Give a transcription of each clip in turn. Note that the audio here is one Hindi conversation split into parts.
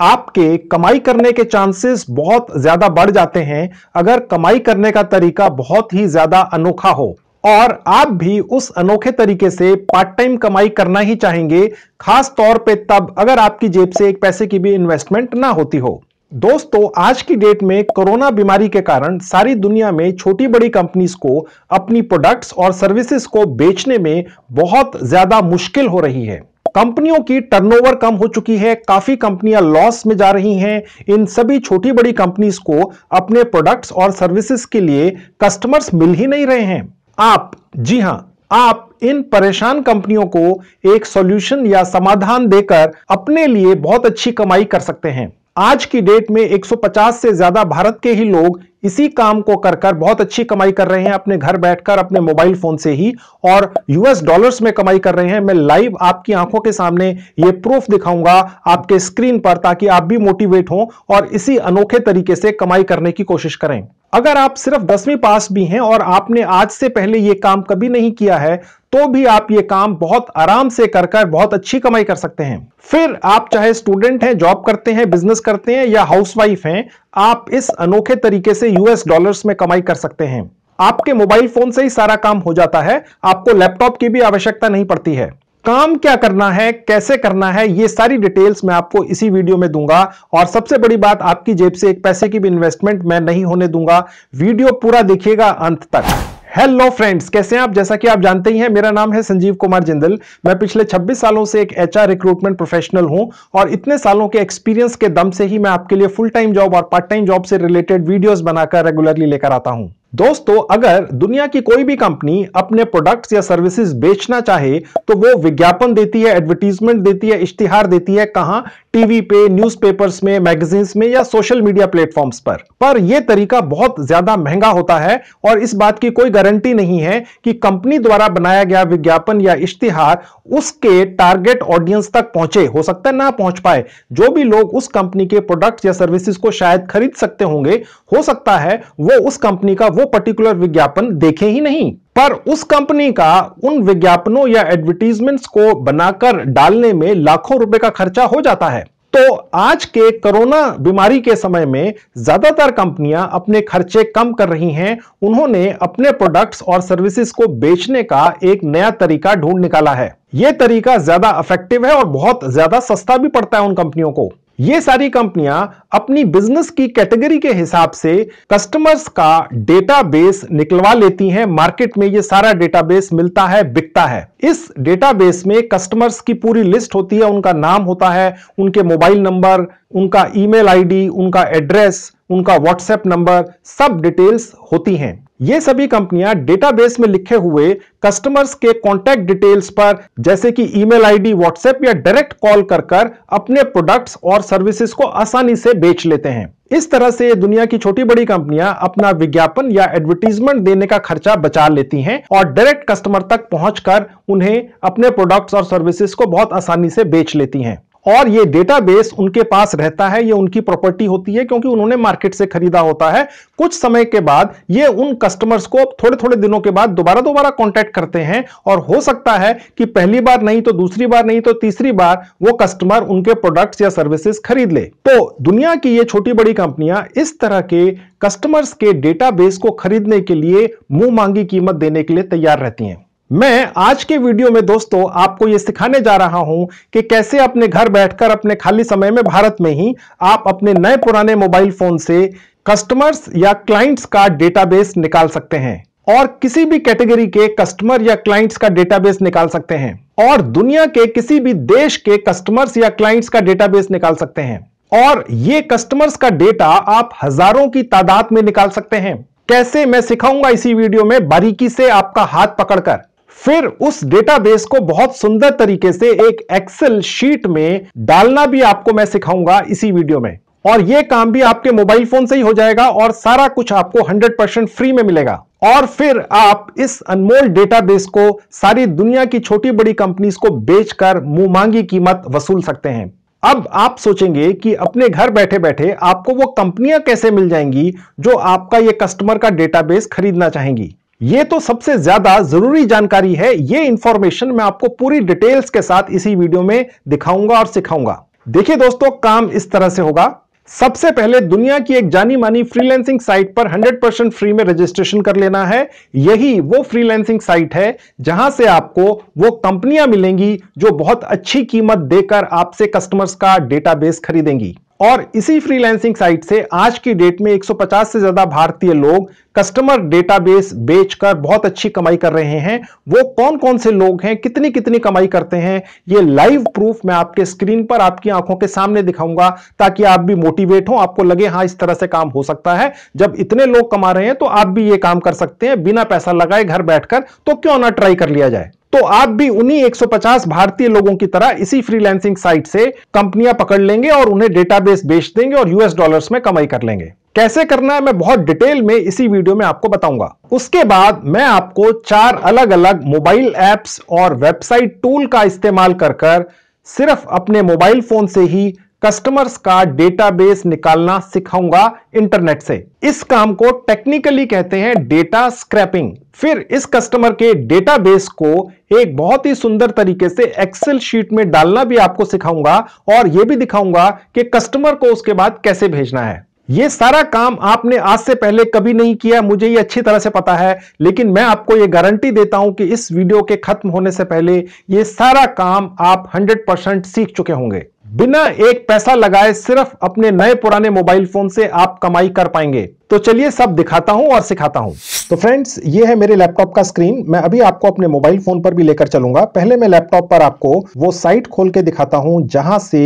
आपके कमाई करने के चांसेस बहुत ज्यादा बढ़ जाते हैं अगर कमाई करने का तरीका बहुत ही ज्यादा अनोखा हो और आप भी उस अनोखे तरीके से पार्ट टाइम कमाई करना ही चाहेंगे खास तौर पे तब अगर आपकी जेब से एक पैसे की भी इन्वेस्टमेंट ना होती हो दोस्तों आज की डेट में कोरोना बीमारी के कारण सारी दुनिया में छोटी बड़ी कंपनीज को अपनी प्रोडक्ट्स और सर्विसेज को बेचने में बहुत ज्यादा मुश्किल हो रही है कंपनियों की टर्नओवर कम हो चुकी है काफी कंपनियां लॉस में जा रही हैं इन सभी छोटी बड़ी कंपनीज को अपने प्रोडक्ट्स और सर्विसेज के लिए कस्टमर्स मिल ही नहीं रहे हैं आप जी हां आप इन परेशान कंपनियों को एक सॉल्यूशन या समाधान देकर अपने लिए बहुत अच्छी कमाई कर सकते हैं आज की डेट में 150 से ज्यादा भारत के ही लोग इसी काम को कर कर बहुत अच्छी कमाई कर रहे हैं अपने घर बैठकर अपने मोबाइल फोन से ही और यूएस डॉलर्स में कमाई कर रहे हैं मैं लाइव आपकी आंखों के सामने ये प्रूफ दिखाऊंगा आपके स्क्रीन पर ताकि आप भी मोटिवेट हों और इसी अनोखे तरीके से कमाई करने की कोशिश करें अगर आप सिर्फ दसवीं पास भी हैं और आपने आज से पहले ये काम कभी नहीं किया है तो भी आप ये काम बहुत आराम से कर कर बहुत अच्छी कमाई कर सकते हैं फिर आप चाहे स्टूडेंट हैं जॉब करते हैं बिजनेस करते हैं या हाउसवाइफ हैं आप इस अनोखे तरीके से यूएस डॉलर्स में कमाई कर सकते हैं आपके मोबाइल फोन से ही सारा काम हो जाता है आपको लैपटॉप की भी आवश्यकता नहीं पड़ती है काम क्या करना है कैसे करना है ये सारी डिटेल्स मैं आपको इसी वीडियो में दूंगा और सबसे बड़ी बात आपकी जेब से एक पैसे की भी इन्वेस्टमेंट मैं नहीं होने दूंगा वीडियो पूरा देखिएगा अंत तक हेलो फ्रेंड्स कैसे हैं आप जैसा कि आप जानते ही हैं मेरा नाम है संजीव कुमार जिंदल मैं पिछले 26 सालों से एक एचआर रिक्रूटमेंट प्रोफेशनल हूं और इतने सालों के एक्सपीरियंस के दम से ही मैं आपके लिए फुल टाइम जॉब और पार्ट टाइम जॉब से रिलेटेड वीडियोस बनाकर रेगुलरली लेकर आता हूं दोस्तों अगर दुनिया की कोई भी कंपनी अपने प्रोडक्ट्स या सर्विसेज बेचना चाहे तो वो विज्ञापन देती है एडवर्टीजमेंट देती है इश्तिहार देती है कहां टीवी पे न्यूज़पेपर्स में मैगजीन्स में या सोशल मीडिया प्लेटफॉर्म्स पर पर यह तरीका बहुत ज्यादा महंगा होता है और इस बात की कोई गारंटी नहीं है कि कंपनी द्वारा बनाया गया विज्ञापन या इश्तिहार उसके टारगेट ऑडियंस तक पहुंचे हो सकता है ना पहुंच पाए जो भी लोग उस कंपनी के प्रोडक्ट या सर्विसेज को शायद खरीद सकते होंगे हो सकता है वो उस कंपनी का वो पर्टिकुलर विज्ञापन देखे ही नहीं पर उस कंपनी का उन विज्ञापनों या एडवर्टीजमेंट्स को बनाकर डालने में लाखों रुपए का खर्चा हो जाता है तो आज के कोरोना बीमारी के समय में ज्यादातर कंपनियां अपने खर्चे कम कर रही हैं उन्होंने अपने प्रोडक्ट्स और सर्विसेज को बेचने का एक नया तरीका ढूंढ निकाला है यह तरीका ज्यादा इफेक्टिव है और बहुत ज्यादा सस्ता भी पड़ता है उन कंपनियों को ये सारी कंपनियां अपनी बिजनेस की कैटेगरी के हिसाब से कस्टमर्स का डेटाबेस निकलवा लेती हैं मार्केट में ये सारा डेटाबेस मिलता है बिकता है इस डेटाबेस में कस्टमर्स की पूरी लिस्ट होती है उनका नाम होता है उनके मोबाइल नंबर उनका ईमेल आईडी, उनका एड्रेस उनका व्हाट्सएप नंबर सब डिटेल्स होती हैं ये सभी कंपनियां डेटाबेस में लिखे हुए कस्टमर्स के कॉन्टैक्ट डिटेल्स पर जैसे कि ईमेल आईडी, व्हाट्सएप या डायरेक्ट कॉल कर कर अपने प्रोडक्ट्स और सर्विसेज को आसानी से बेच लेते हैं इस तरह से दुनिया की छोटी बड़ी कंपनियां अपना विज्ञापन या एडवर्टीजमेंट देने का खर्चा बचा लेती हैं और डायरेक्ट कस्टमर तक पहुंचकर उन्हें अपने प्रोडक्ट्स और सर्विसेज को बहुत आसानी से बेच लेती हैं और ये डेटाबेस उनके पास रहता है ये उनकी प्रॉपर्टी होती है क्योंकि उन्होंने मार्केट से खरीदा होता है कुछ समय के बाद ये उन कस्टमर्स को थोड़े थोड़े दिनों के बाद दोबारा दोबारा कॉन्टैक्ट करते हैं और हो सकता है कि पहली बार नहीं तो दूसरी बार नहीं तो तीसरी बार वो कस्टमर उनके प्रोडक्ट्स या सर्विसेज खरीद ले तो दुनिया की ये छोटी बड़ी कंपनियां इस तरह के कस्टमर्स के डेटाबेस को खरीदने के लिए मुंह मांगी कीमत देने के लिए तैयार रहती हैं मैं आज के वीडियो में दोस्तों आपको ये सिखाने जा रहा हूं कि कैसे अपने घर बैठकर अपने खाली समय में भारत में ही आप अपने नए पुराने मोबाइल फोन से कस्टमर्स या क्लाइंट्स का डेटाबेस निकाल सकते हैं और किसी भी कैटेगरी के कस्टमर या क्लाइंट्स का डेटाबेस निकाल सकते हैं और दुनिया के किसी भी देश के कस्टमर्स या क्लाइंट्स का डेटाबेस निकाल सकते हैं और ये कस्टमर्स का डेटा आप हजारों की तादाद में निकाल सकते हैं कैसे मैं सिखाऊंगा इसी वीडियो में बारीकी से आपका हाथ पकड़कर फिर उस डेटाबेस को बहुत सुंदर तरीके से एक एक्सेल शीट में डालना भी आपको मैं सिखाऊंगा इसी वीडियो में और यह काम भी आपके मोबाइल फोन से ही हो जाएगा और सारा कुछ आपको 100% फ्री में मिलेगा और फिर आप इस अनमोल डेटाबेस को सारी दुनिया की छोटी बड़ी कंपनीज को बेचकर मुंह मांगी कीमत वसूल सकते हैं अब आप सोचेंगे कि अपने घर बैठे बैठे आपको वो कंपनियां कैसे मिल जाएंगी जो आपका ये कस्टमर का डेटाबेस खरीदना चाहेंगी ये तो सबसे ज्यादा जरूरी जानकारी है ये इंफॉर्मेशन मैं आपको पूरी डिटेल्स के साथ इसी वीडियो में दिखाऊंगा और सिखाऊंगा देखिए दोस्तों काम इस तरह से होगा सबसे पहले दुनिया की एक जानी मानी फ्रीलैंसिंग साइट पर 100% फ्री में रजिस्ट्रेशन कर लेना है यही वो फ्रीलैंसिंग साइट है जहां से आपको वो कंपनियां मिलेंगी जो बहुत अच्छी कीमत देकर आपसे कस्टमर्स का डेटाबेस खरीदेंगी और इसी फ्रीलैंसिंग साइट से आज की डेट में 150 से ज़्यादा भारतीय लोग कस्टमर डेटाबेस बेचकर बहुत अच्छी कमाई कर रहे हैं वो कौन कौन से लोग हैं कितनी कितनी कमाई करते हैं ये लाइव प्रूफ मैं आपके स्क्रीन पर आपकी आंखों के सामने दिखाऊंगा ताकि आप भी मोटिवेट हो आपको लगे हाँ इस तरह से काम हो सकता है जब इतने लोग कमा रहे हैं तो आप भी ये काम कर सकते हैं बिना पैसा लगाए घर बैठकर तो क्यों ना ट्राई कर लिया जाए तो आप भी उन्हीं 150 भारतीय लोगों की तरह इसी फ्रीलैंसिंग साइट से कंपनियां पकड़ लेंगे और उन्हें डेटाबेस बेच देंगे और यूएस डॉलर्स में कमाई कर लेंगे कैसे करना है मैं बहुत डिटेल में इसी वीडियो में आपको बताऊंगा उसके बाद मैं आपको चार अलग अलग मोबाइल एप्स और वेबसाइट टूल का इस्तेमाल कर सिर्फ अपने मोबाइल फोन से ही कस्टमर्स का डेटाबेस निकालना सिखाऊंगा इंटरनेट से इस काम को टेक्निकली कहते हैं डेटा स्क्रैपिंग फिर इस कस्टमर के डेटाबेस को एक बहुत ही सुंदर तरीके से एक्सेल शीट में डालना भी आपको सिखाऊंगा और यह भी दिखाऊंगा कि कस्टमर को उसके बाद कैसे भेजना है ये सारा काम आपने आज से पहले कभी नहीं किया मुझे ये अच्छी तरह से पता है लेकिन मैं आपको ये गारंटी देता हूं कि इस वीडियो के खत्म होने से पहले ये सारा काम आप 100% सीख चुके होंगे बिना एक पैसा लगाए सिर्फ अपने नए पुराने मोबाइल फोन से आप कमाई कर पाएंगे तो चलिए सब दिखाता हूं और सिखाता हूं तो फ्रेंड्स ये है मेरे लैपटॉप का स्क्रीन मैं अभी आपको अपने मोबाइल फोन पर भी लेकर चलूंगा पहले मैं लैपटॉप पर आपको वो साइट खोल के दिखाता हूं जहां से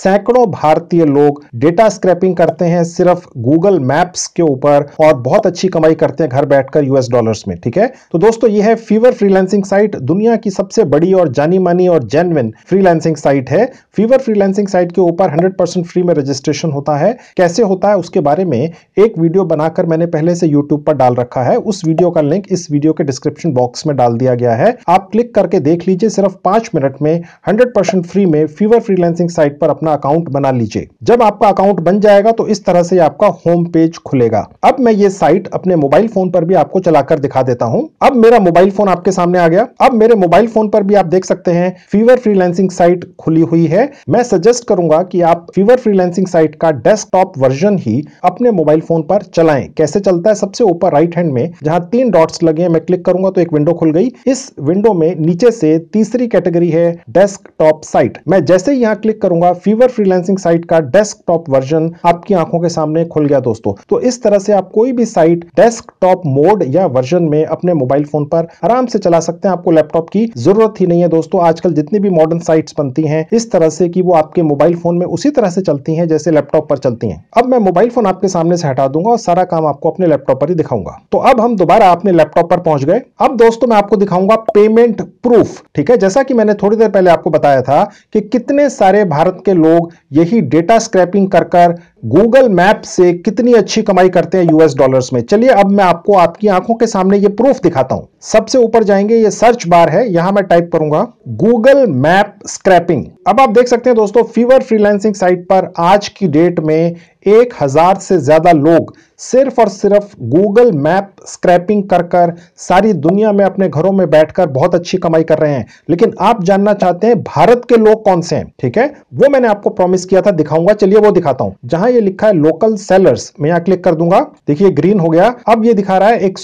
सैकड़ों भारतीय लोग डेटा स्क्रैपिंग करते हैं सिर्फ गूगल मैप्स के ऊपर और बहुत अच्छी कमाई करते हैं घर बैठकर यूएस डॉलर में ठीक है तो दोस्तों ये है फीवर फ्रीलैंसिंग साइट दुनिया की सबसे बड़ी और जानी मानी और जेनविन फ्रीलैंसिंग साइट है फीवर फ्रीलैंस फ्रीलैंसिंग साइट के ऊपर 100% फ्री में रजिस्ट्रेशन होता है कैसे होता है उसके बारे में एक वीडियो बनाकर मैंने पहले से यूट्यूब पर डाल रखा है उस वीडियो का लिंक इस वीडियो के डिस्क्रिप्शन बॉक्स में डाल दिया गया है आप क्लिक करके देख लीजिए सिर्फ पांच मिनट में हंड्रेड फ्री में फीवर फ्रीलैंसिंग साइट पर अपना अकाउंट बना लीजिए जब आपका अकाउंट बन जाएगा तो इस तरह से आपका होम पेज खुलेगा अब मैं ये साइट अपने मोबाइल फोन पर भी आपको चलाकर दिखा देता हूँ अब मेरा मोबाइल फोन आपके सामने आ गया अब मेरे मोबाइल फोन पर भी आप देख सकते हैं फीवर फ्रीलैंसिंग साइट खुली हुई है मैं सजेस्ट करूंगा कि आप फीवर फ्रीलैंसिंग साइट का डेस्कटॉप वर्जन ही अपने मोबाइल फोन पर चलाएं कैसे चलता है सबसे ऊपर राइट हैंड में जहां तीन डॉट्स लगे हैं मैं क्लिक करूंगा तो एक विंडो खुल गई इस विंडो में नीचे से तीसरी कैटेगरी है डेस्कटॉप साइट मैं जैसे ही यहाँ क्लिक करूंगा फीवर फ्रीलैंसिंग साइट का डेस्कटॉप वर्जन आपकी आंखों के सामने खुल गया दोस्तों तो इस तरह से आप कोई भी साइट डेस्कटॉप मोड या वर्जन में अपने मोबाइल फोन पर आराम से चला सकते हैं आपको लैपटॉप की जरूरत ही नहीं है दोस्तों आजकल जितनी भी मॉडर्न साइट्स बनती हैं इस तरह से कि वो आपके मोबाइल फ़ोन में उसी तरह से चलती हैं जैसे लैपटॉप पर चलती हैं अब मैं मोबाइल फ़ोन आपके सामने से हटा दूंगा और सारा काम आपको अपने लैपटॉप पर ही दिखाऊंगा तो अब हम दोबारा अपने लैपटॉप पर पहुंच गए अब दोस्तों मैं आपको दिखाऊंगा पेमेंट प्रूफ ठीक है जैसा कि मैंने थोड़ी देर पहले आपको बताया था कि कितने सारे भारत के लोग यही डेटा स्क्रैपिंग कर कर गूगल मैप से कितनी अच्छी कमाई करते हैं यूएस डॉलर्स में चलिए अब मैं आपको आपकी आंखों के सामने ये प्रूफ दिखाता हूं सबसे ऊपर जाएंगे ये सर्च बार है यहां मैं टाइप करूंगा गूगल मैप स्क्रैपिंग अब आप देख सकते हैं दोस्तों फीवर फ्रीलांसिंग साइट पर आज की डेट में एक हज़ार से ज़्यादा लोग सिर्फ और सिर्फ गूगल मैप स्क्रैपिंग कर कर सारी दुनिया में अपने घरों में बैठकर बहुत अच्छी कमाई कर रहे हैं लेकिन आप जानना चाहते हैं भारत के लोग कौन से हैं ठीक है वो मैंने आपको प्रॉमिस किया था दिखाऊंगा चलिए वो दिखाता हूं जहां ये लिखा है लोकल सेलर्स मैं यहाँ क्लिक कर दूंगा देखिए ग्रीन हो गया अब ये दिखा रहा है एक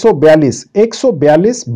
सौ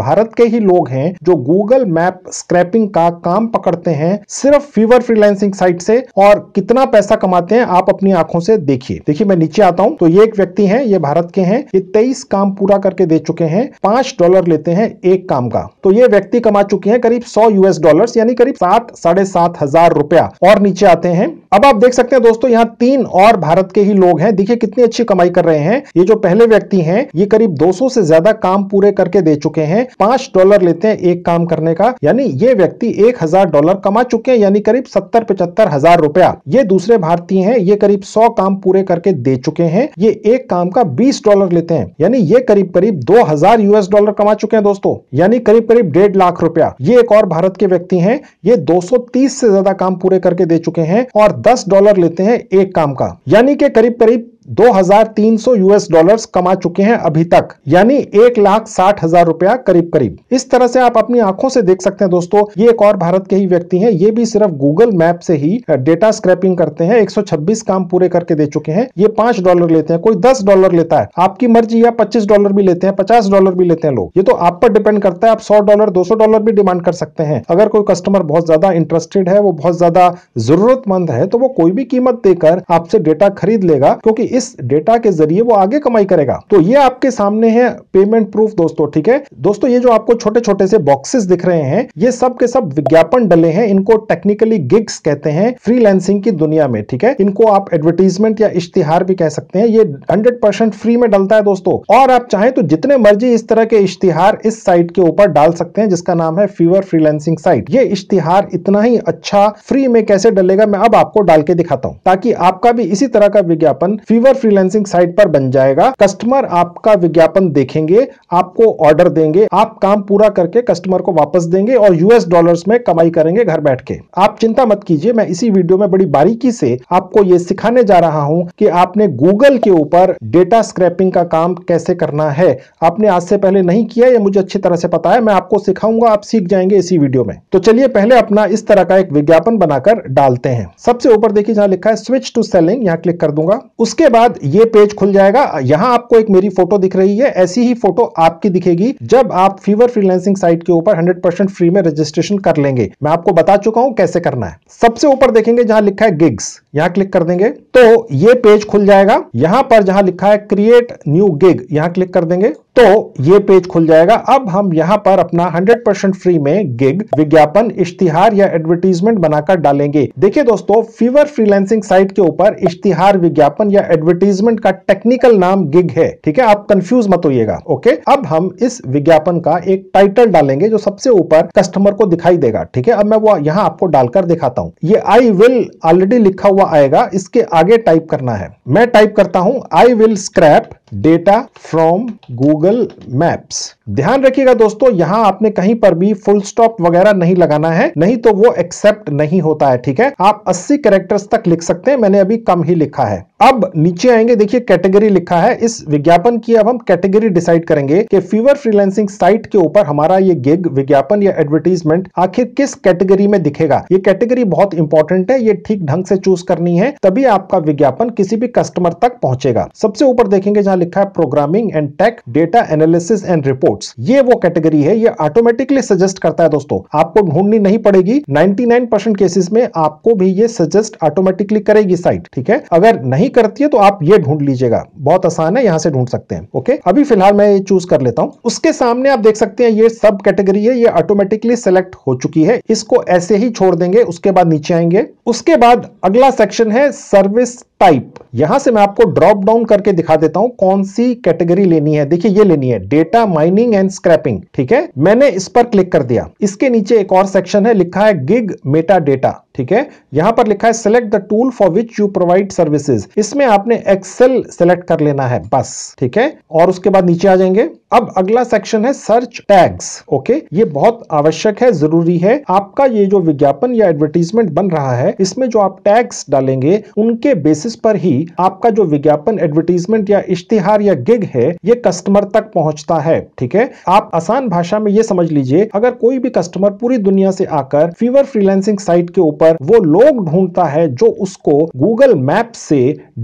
भारत के ही लोग हैं जो गूगल मैप स्क्रैपिंग का काम पकड़ते हैं सिर्फ फीवर फ्रीलैंसिंग साइट से और कितना पैसा कमाते हैं आप अपनी आंखों से देखिए देखिए देखिए मैं नीचे आता हूँ तो ये एक व्यक्ति है ये भारत के हैं ये तेईस काम पूरा करके दे चुके हैं पांच डॉलर लेते हैं एक काम का तो ये व्यक्ति कमा चुके हैं करीब सौ यूएस डॉलर यानी करीब सात साढ़े सात हजार रुपया और नीचे आते हैं अब आप देख सकते हैं दोस्तों यहाँ तीन और भारत के ही लोग हैं देखिए कितनी अच्छी कमाई कर रहे हैं ये जो पहले व्यक्ति हैं ये करीब 200 से ज्यादा काम पूरे करके दे चुके हैं पांच डॉलर लेते हैं एक काम करने का यानी ये व्यक्ति एक हजार डॉलर कमा चुके हैं यानी करीब सत्तर पचहत्तर हजार रुपया ये दूसरे भारतीय है ये करीब सौ काम पूरे करके दे चुके हैं ये एक काम का बीस डॉलर लेते हैं यानी ये करीब करीब दो हजार यूएस डॉलर कमा चुके हैं दोस्तों यानी करीब करीब डेढ़ लाख रुपया ये एक और भारत के व्यक्ति हैं ये 230 से ज्यादा काम पूरे करके दे चुके हैं और 10 डॉलर लेते हैं एक काम का यानी के करीब करीब 2300 यूएस डॉलर्स कमा चुके हैं अभी तक यानी एक लाख साठ हजार रुपया करीब करीब इस तरह से आप अपनी आंखों से देख सकते हैं दोस्तों ये एक और भारत के ही व्यक्ति हैं ये भी सिर्फ गूगल मैप से ही डेटा स्क्रैपिंग करते हैं 126 काम पूरे करके दे चुके हैं ये पांच डॉलर लेते हैं कोई दस डॉलर लेता है आपकी मर्जी या पच्चीस डॉलर भी लेते हैं पचास डॉलर भी लेते हैं लोग ये तो आप पर डिपेंड करता है आप सौ डॉलर दो डॉलर भी डिमांड कर सकते हैं अगर कोई कस्टमर बहुत ज्यादा इंटरेस्टेड है वो बहुत ज्यादा जरूरतमंद है तो वो कोई भी कीमत देकर आपसे डेटा खरीद लेगा क्योंकि इस डेटा के जरिए वो आगे कमाई करेगा तो ये आपके सामने है पेमेंट प्रूफ दोस्तों ठीक है दोस्तों ये जो आपको छोटे छोटे से बॉक्सेस दिख रहे हैं ये सब के सब विज्ञापन डले हैं इनको टेक्निकली गिग्स कहते हैं फ्रीलैंसिंग की दुनिया में ठीक है इनको आप एडवर्टीजमेंट या इश्तिहार भी कह सकते हैं ये हंड्रेड फ्री में डलता है दोस्तों और आप चाहें तो जितने मर्जी इस तरह के इश्तिहार इस साइट के ऊपर डाल सकते हैं जिसका नाम है फीवर फ्रीलैंसिंग साइट ये इश्तिहार इतना ही अच्छा फ्री में कैसे डलेगा मैं अब आपको डाल के दिखाता हूँ ताकि आपका भी इसी तरह का विज्ञापन फीवर रिसीवर फ्रीलांसिंग साइट पर बन जाएगा कस्टमर आपका विज्ञापन देखेंगे आपको ऑर्डर देंगे आप काम पूरा करके कस्टमर को वापस देंगे और यूएस डॉलर्स में कमाई करेंगे घर बैठ के आप चिंता मत कीजिए मैं इसी वीडियो में बड़ी बारीकी से आपको ये सिखाने जा रहा हूँ कि आपने गूगल के ऊपर डेटा स्क्रैपिंग का काम कैसे करना है आपने आज से पहले नहीं किया ये मुझे अच्छी तरह से पता है मैं आपको सिखाऊंगा आप सीख जाएंगे इसी वीडियो में तो चलिए पहले अपना इस तरह का एक विज्ञापन बनाकर डालते हैं सबसे ऊपर देखिए जहाँ लिखा है स्विच टू सेलिंग यहाँ क्लिक कर दूंगा उसके बाद ये पेज खुल जाएगा यहाँ आपको एक मेरी फोटो दिख रही है ऐसी ही फोटो आपकी दिखेगी जब आप फीवर फ्रीलैंसिंग साइट के ऊपर 100% फ्री में रजिस्ट्रेशन कर लेंगे मैं आपको बता चुका हूँ कैसे करना है सबसे ऊपर देखेंगे जहां लिखा है गिग्स यहां क्लिक कर देंगे तो ये पेज खुल जाएगा यहाँ पर जहाँ लिखा है क्रिएट न्यू गिग यहाँ क्लिक कर देंगे तो ये पेज खुल जाएगा अब हम यहाँ पर अपना 100% फ्री में गिग विज्ञापन इश्तिहार या एडवर्टीजमेंट बनाकर डालेंगे देखिए दोस्तों फीवर फ्रीलैंसिंग साइट के ऊपर इश्तिहार विज्ञापन या एडवर्टीजमेंट का टेक्निकल नाम गिग है ठीक है आप कंफ्यूज मत होइएगा ओके अब हम इस विज्ञापन का एक टाइटल डालेंगे जो सबसे ऊपर कस्टमर को दिखाई देगा ठीक है अब मैं वो यहाँ आपको डालकर दिखाता हूँ ये आई विल ऑलरेडी लिखा हुआ आएगा इसके आगे टाइप करना है मैं टाइप करता हूं I will scrape data from Google Maps ध्यान रखिएगा दोस्तों यहां आपने कहीं पर भी फुल स्टॉप वगैरह नहीं लगाना है नहीं तो वो एक्सेप्ट नहीं होता है ठीक है आप 80 कैरेक्टर्स तक लिख सकते हैं मैंने अभी कम ही लिखा है अब नीचे आएंगे देखिए कैटेगरी लिखा है इस विज्ञापन की अब हम कैटेगरी डिसाइड करेंगे कि फीवर फ्रीलांसिंग साइट के ऊपर हमारा ये गिग विज्ञापन या एडवर्टीजमेंट आखिर किस कैटेगरी में दिखेगा ये कैटेगरी बहुत इंपॉर्टेंट है ये ठीक ढंग से चूज करनी है तभी आपका विज्ञापन किसी भी कस्टमर तक पहुंचेगा सबसे ऊपर देखेंगे जहां लिखा है programming and tech data analysis and reports ये वो कैटेगरी है ये ऑटोमेटिकली सजेस्ट करता है दोस्तों आपको ढूंढनी नहीं पड़ेगी 99 परसेंट केसेस में आपको भी ये सजेस्ट ऑटोमेटिकली करेगी साइट ठीक है अगर नहीं करती है तो आप ये ढूंढ लीजिएगा बहुत आसान है यहाँ से ढूंढ सकते हैं ओके अभी फिलहाल मैं ये चूज कर लेता हूँ उसके सामने आप देख सकते हैं ये सब कैटेगरी है ये ऑटोमेटिकली सिलेक्ट हो चुकी है इसको ऐसे ही छोड़ देंगे उसके बाद नीचे आएंगे उसके बाद अगला सेक्शन है सर्विस टाइप यहां से मैं आपको ड्रॉप डाउन करके दिखा देता हूं कौन सी कैटेगरी लेनी है देखिए ये लेनी है डेटा माइनिंग एंड स्क्रैपिंग ठीक है मैंने इस पर क्लिक कर दिया इसके नीचे एक और सेक्शन है लिखा है गिग मेटा डेटा ठीक है यहां पर लिखा है select the tool for which you provide services इसमें आपने एक्सेल सेलेक्ट कर लेना है बस ठीक है और उसके बाद नीचे आ जाएंगे अब अगला सेक्शन है सर्च टैग्स ओके ये बहुत आवश्यक है जरूरी है आपका ये जो विज्ञापन या एडवर्टीजमेंट बन रहा है इसमें जो आप टैग्स डालेंगे उनके बेसिस पर ही आपका जो विज्ञापन एडवर्टीजमेंट या इश्तिहार या गिग है ये कस्टमर तक पहुंचता है ठीक है आप आसान भाषा में ये समझ लीजिए अगर कोई भी कस्टमर पूरी दुनिया से आकर फीवर फ्रीलैंसिंग साइट के ऊपर पर वो लोग ढूंढता है जो उसको गूगल मैप से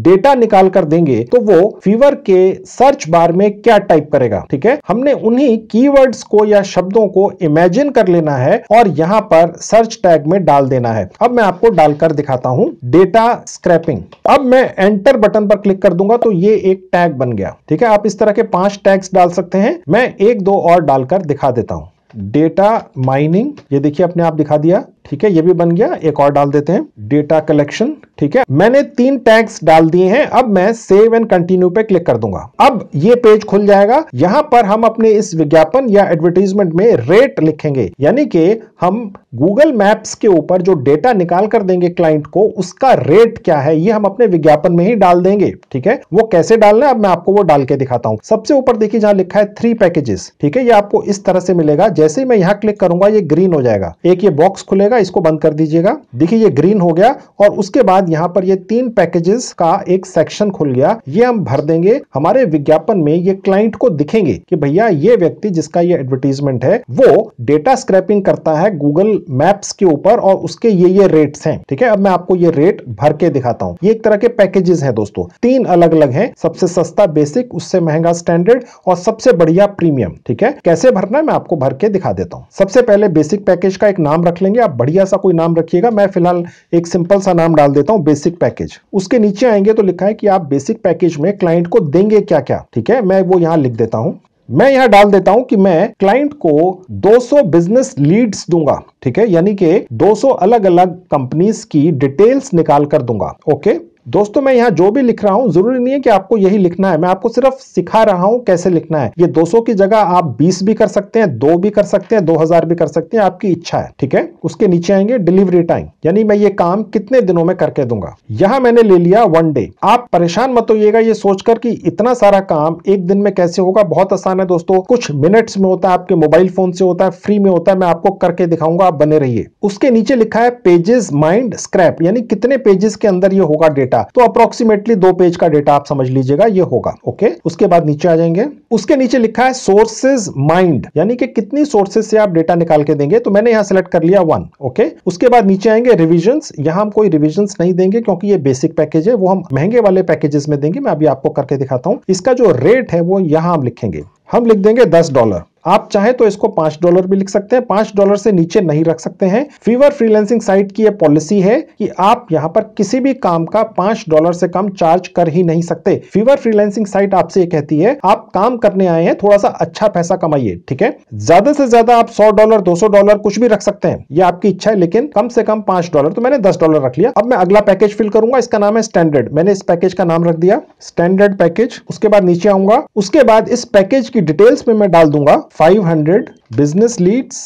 डेटा निकाल कर देंगे तो वो फीवर के सर्च बार में क्या टाइप करेगा ठीक है हमने उन्हीं कीवर्ड्स को या शब्दों को इमेजिन कर लेना है और यहाँ पर सर्च टैग में डाल देना है अब मैं आपको डालकर दिखाता हूँ डेटा स्क्रैपिंग अब मैं एंटर बटन पर क्लिक कर दूंगा तो ये एक टैग बन गया ठीक है आप इस तरह के पांच टैग्स डाल सकते हैं मैं एक दो और डालकर दिखा देता हूं डेटा माइनिंग ये देखिए अपने आप दिखा दिया ठीक है ये भी बन गया एक और डाल देते हैं डेटा कलेक्शन ठीक है मैंने तीन टैग्स डाल दिए हैं अब मैं सेव एंड कंटिन्यू पे क्लिक कर दूंगा अब ये पेज खुल जाएगा यहां पर हम अपने इस विज्ञापन या एडवर्टीजमेंट में रेट लिखेंगे यानी कि हम गूगल मैप्स के ऊपर जो डेटा निकाल कर देंगे क्लाइंट को उसका रेट क्या है ये हम अपने विज्ञापन में ही डाल देंगे ठीक है वो कैसे डालना है अब मैं आपको वो डाल के दिखाता हूँ सबसे ऊपर देखिए जहां लिखा है थ्री पैकेजेस ठीक है ये आपको इस तरह से मिलेगा जैसे मैं यहाँ क्लिक करूंगा ये ग्रीन हो जाएगा एक ये बॉक्स खुलेगा दीजिएगा इसको बंद कर दीजिएगा देखिए ये ग्रीन हो गया और उसके बाद यहाँ पर ये तीन पैकेजेस का एक सेक्शन खुल गया ये हम भर देंगे हमारे विज्ञापन में ये क्लाइंट को दिखेंगे कि भैया ये व्यक्ति जिसका ये एडवर्टीजमेंट है वो डेटा स्क्रैपिंग करता है गूगल मैप्स के ऊपर और उसके ये ये रेट्स हैं ठीक है अब मैं आपको ये रेट भर के दिखाता हूँ ये एक तरह के पैकेजेस है दोस्तों तीन अलग अलग है सबसे सस्ता बेसिक उससे महंगा स्टैंडर्ड और सबसे बढ़िया प्रीमियम ठीक है कैसे भरना है मैं आपको भर के दिखा देता हूँ सबसे पहले बेसिक पैकेज का एक नाम रख लेंगे आप बढ़िया सा कोई नाम रखिएगा मैं फिलहाल एक सिंपल सा नाम डाल देता हूँ बेसिक पैकेज उसके नीचे आएंगे तो लिखा है कि आप बेसिक पैकेज में क्लाइंट को देंगे क्या क्या ठीक है मैं वो यहाँ लिख देता हूँ मैं यहां डाल देता हूं कि मैं क्लाइंट को 200 बिजनेस लीड्स दूंगा ठीक है यानी कि 200 अलग अलग कंपनीज की डिटेल्स निकाल कर दूंगा ओके दोस्तों मैं यहाँ जो भी लिख रहा हूँ जरूरी नहीं है कि आपको यही लिखना है मैं आपको सिर्फ सिखा रहा हूँ कैसे लिखना है ये 200 की जगह आप 20 भी कर सकते हैं दो भी कर सकते हैं 2000 भी कर सकते हैं आपकी इच्छा है ठीक है उसके नीचे आएंगे डिलीवरी टाइम यानी मैं ये काम कितने दिनों में करके दूंगा यहाँ मैंने ले लिया वन डे आप परेशान मत होइएगा ये सोचकर की इतना सारा काम एक दिन में कैसे होगा बहुत आसान है दोस्तों कुछ मिनट्स में होता है आपके मोबाइल फोन से होता है फ्री में होता है मैं आपको करके दिखाऊंगा आप बने रहिए उसके नीचे लिखा है पेजेस माइंड स्क्रैप यानी कितने पेजेस के अंदर ये होगा डेटा डेटा तो अप्रोक्सीमेटली दो पेज का डेटा आप समझ लीजिएगा ये होगा ओके उसके बाद नीचे आ जाएंगे उसके नीचे लिखा है सोर्सेज माइंड यानी कि कितनी सोर्सेज से आप डेटा निकाल के देंगे तो मैंने यहाँ सेलेक्ट कर लिया वन ओके उसके बाद नीचे आएंगे रिविजन यहाँ हम कोई रिविजन नहीं देंगे क्योंकि ये बेसिक पैकेज है वो हम महंगे वाले पैकेजेस में देंगे मैं अभी आपको करके दिखाता हूँ इसका जो रेट है वो यहाँ हम लिखेंगे हम लिख देंगे दस डॉलर आप चाहे तो इसको पांच डॉलर भी लिख सकते हैं पांच डॉलर से नीचे नहीं रख सकते हैं फीवर फ्रीलैंसिंग साइट की यह पॉलिसी है कि आप यहाँ पर किसी भी काम का पांच डॉलर से कम चार्ज कर ही नहीं सकते फीवर फ्रीलैंसिंग साइट आपसे ये कहती है आप काम करने आए हैं थोड़ा सा अच्छा पैसा कमाइए ठीक है ज्यादा से ज्यादा आप सौ डॉलर दो डॉलर कुछ भी रख सकते हैं ये आपकी इच्छा है लेकिन कम से कम पांच डॉलर तो मैंने दस डॉलर रख लिया अब मैं अगला पैकेज फिल करूंगा इसका नाम है स्टैंडर्ड मैंने इस पैकेज का नाम रख दिया स्टैंडर्ड पैकेज उसके बाद नीचे आऊंगा उसके बाद इस पैकेज की इसकी डिटेल्स में मैं डाल दूंगा 500 business leads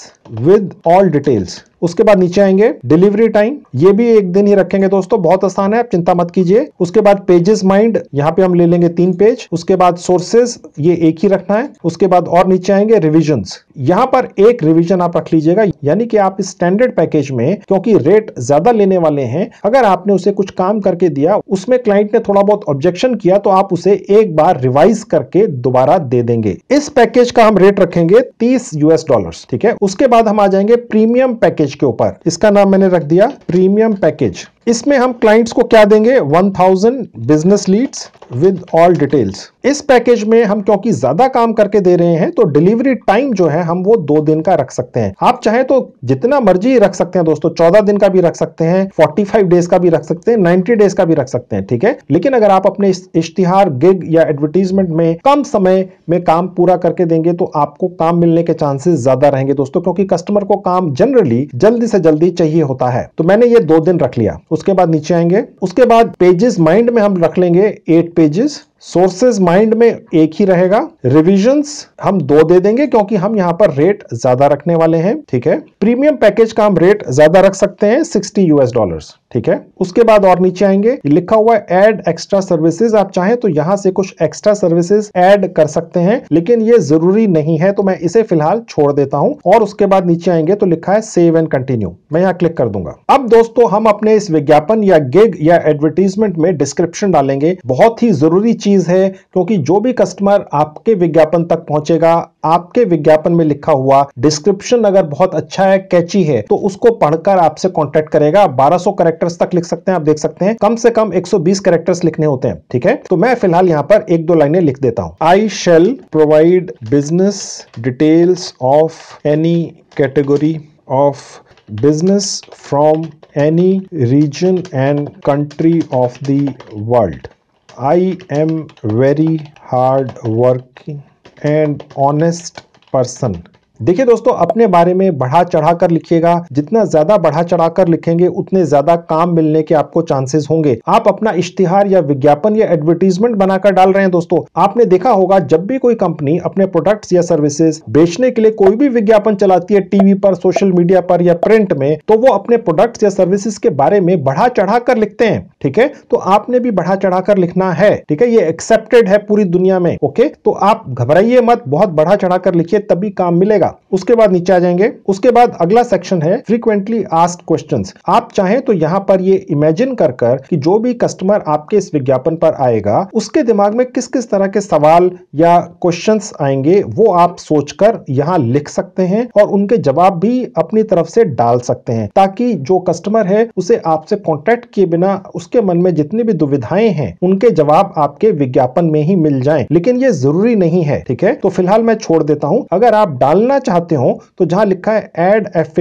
with all details उसके बाद नीचे आएंगे डिलीवरी टाइम ये भी एक दिन ही रखेंगे दोस्तों बहुत आसान है आप चिंता मत कीजिए उसके बाद पेजेस माइंड यहाँ पे हम ले लेंगे तीन पेज उसके बाद सोर्सेज ये एक ही रखना है उसके बाद और नीचे आएंगे रिविजन यहाँ पर एक रिविजन आप रख लीजिएगा यानी कि आप स्टैंडर्ड पैकेज में क्योंकि रेट ज्यादा लेने वाले हैं अगर आपने उसे कुछ काम करके दिया उसमें क्लाइंट ने थोड़ा बहुत ऑब्जेक्शन किया तो आप उसे एक बार रिवाइज करके दोबारा दे देंगे इस पैकेज का हम रेट रखेंगे तीस यूएस डॉलर ठीक है उसके बाद हम आ जाएंगे प्रीमियम पैकेज के ऊपर इसका नाम मैंने रख दिया प्रीमियम पैकेज इसमें हम क्लाइंट्स को क्या देंगे 1000 business leads with all details इस पैकेज में हम क्योंकि ज्यादा काम करके दे रहे हैं तो डिलीवरी टाइम जो है हम वो दो दिन का रख सकते हैं आप चाहे तो जितना मर्जी रख सकते हैं दोस्तों चौदह दिन का भी रख सकते हैं फोर्टी फाइव डेज का भी रख सकते हैं नाइन्टी डेज का भी रख सकते हैं ठीक है लेकिन अगर आप अपने इश्तिहार गिग या एडवर्टीजमेंट में कम समय में काम पूरा करके देंगे तो आपको काम मिलने के चांसेस ज्यादा रहेंगे दोस्तों क्योंकि कस्टमर को काम जनरली जल्दी से जल्दी चाहिए होता है तो मैंने ये दो दिन रख लिया उसके बाद नीचे आएंगे उसके बाद पेजेस माइंड में हम रख लेंगे एट पेजेस सोर्सेज माइंड में एक ही रहेगा रिविजन्स हम दो दे देंगे क्योंकि हम यहाँ पर रेट ज्यादा रखने वाले हैं ठीक है प्रीमियम पैकेज का हम रेट ज्यादा रख सकते हैं 60 यूएस डॉलर्स ठीक है उसके बाद और नीचे आएंगे लिखा हुआ है एड एक्स्ट्रा सर्विसेज आप चाहें तो यहाँ से कुछ एक्स्ट्रा सर्विसेज एड कर सकते हैं लेकिन ये जरूरी नहीं है तो मैं इसे फिलहाल छोड़ देता हूँ और उसके बाद नीचे आएंगे तो लिखा है सेव एंड कंटिन्यू मैं यहाँ क्लिक कर दूंगा अब दोस्तों हम अपने इस विज्ञापन या गिग या एडवर्टीजमेंट में डिस्क्रिप्शन डालेंगे बहुत ही जरूरी चीज चीज़ है क्योंकि जो भी कस्टमर आपके विज्ञापन तक पहुंचेगा आपके विज्ञापन में लिखा हुआ डिस्क्रिप्शन अगर बहुत अच्छा है कैची है तो उसको पढ़कर आपसे कॉन्टेक्ट करेगा 1200 करेक्टर्स तक लिख सकते हैं आप देख सकते हैं कम से कम 120 करेक्टर्स लिखने होते हैं ठीक है तो मैं फिलहाल यहाँ पर एक दो लाइनें लिख देता हूँ I shall provide business details of any category of business from any region and country of world I am very hard working and honest person. देखिए दोस्तों अपने बारे में बढ़ा चढ़ा कर लिखिएगा जितना ज्यादा बढ़ा चढ़ा कर लिखेंगे उतने ज्यादा काम मिलने के आपको चांसेस होंगे आप अपना इश्तिहार या विज्ञापन या एडवर्टीजमेंट बनाकर डाल रहे हैं दोस्तों आपने देखा होगा जब भी कोई कंपनी अपने प्रोडक्ट्स या सर्विसेज बेचने के लिए कोई भी विज्ञापन चलाती है टीवी पर सोशल मीडिया पर या प्रिंट में तो वो अपने प्रोडक्ट्स या सर्विसेज के बारे में बढ़ा चढ़ा कर लिखते हैं ठीक है तो आपने भी बढ़ा चढ़ा कर लिखना है ठीक है ये एक्सेप्टेड है पूरी दुनिया में ओके तो आप घबराइए मत बहुत बढ़ा चढ़ा कर लिखिए तभी काम मिलेगा मिलेगा उसके बाद नीचे आ जाएंगे उसके बाद अगला सेक्शन है फ्रीक्वेंटली आस्ट क्वेश्चन आप चाहें तो यहाँ पर ये इमेजिन कर कर कि जो भी कस्टमर आपके इस विज्ञापन पर आएगा उसके दिमाग में किस किस तरह के सवाल या क्वेश्चन आएंगे वो आप सोचकर यहाँ लिख सकते हैं और उनके जवाब भी अपनी तरफ से डाल सकते हैं ताकि जो कस्टमर है उसे आपसे कॉन्टेक्ट किए बिना उसके मन में जितनी भी दुविधाएं हैं उनके जवाब आपके विज्ञापन में ही मिल जाए लेकिन ये जरूरी नहीं है ठीक है तो फिलहाल मैं छोड़ देता हूँ अगर आप डालना करना चाहते हो तो जहां लिखा है एड एफ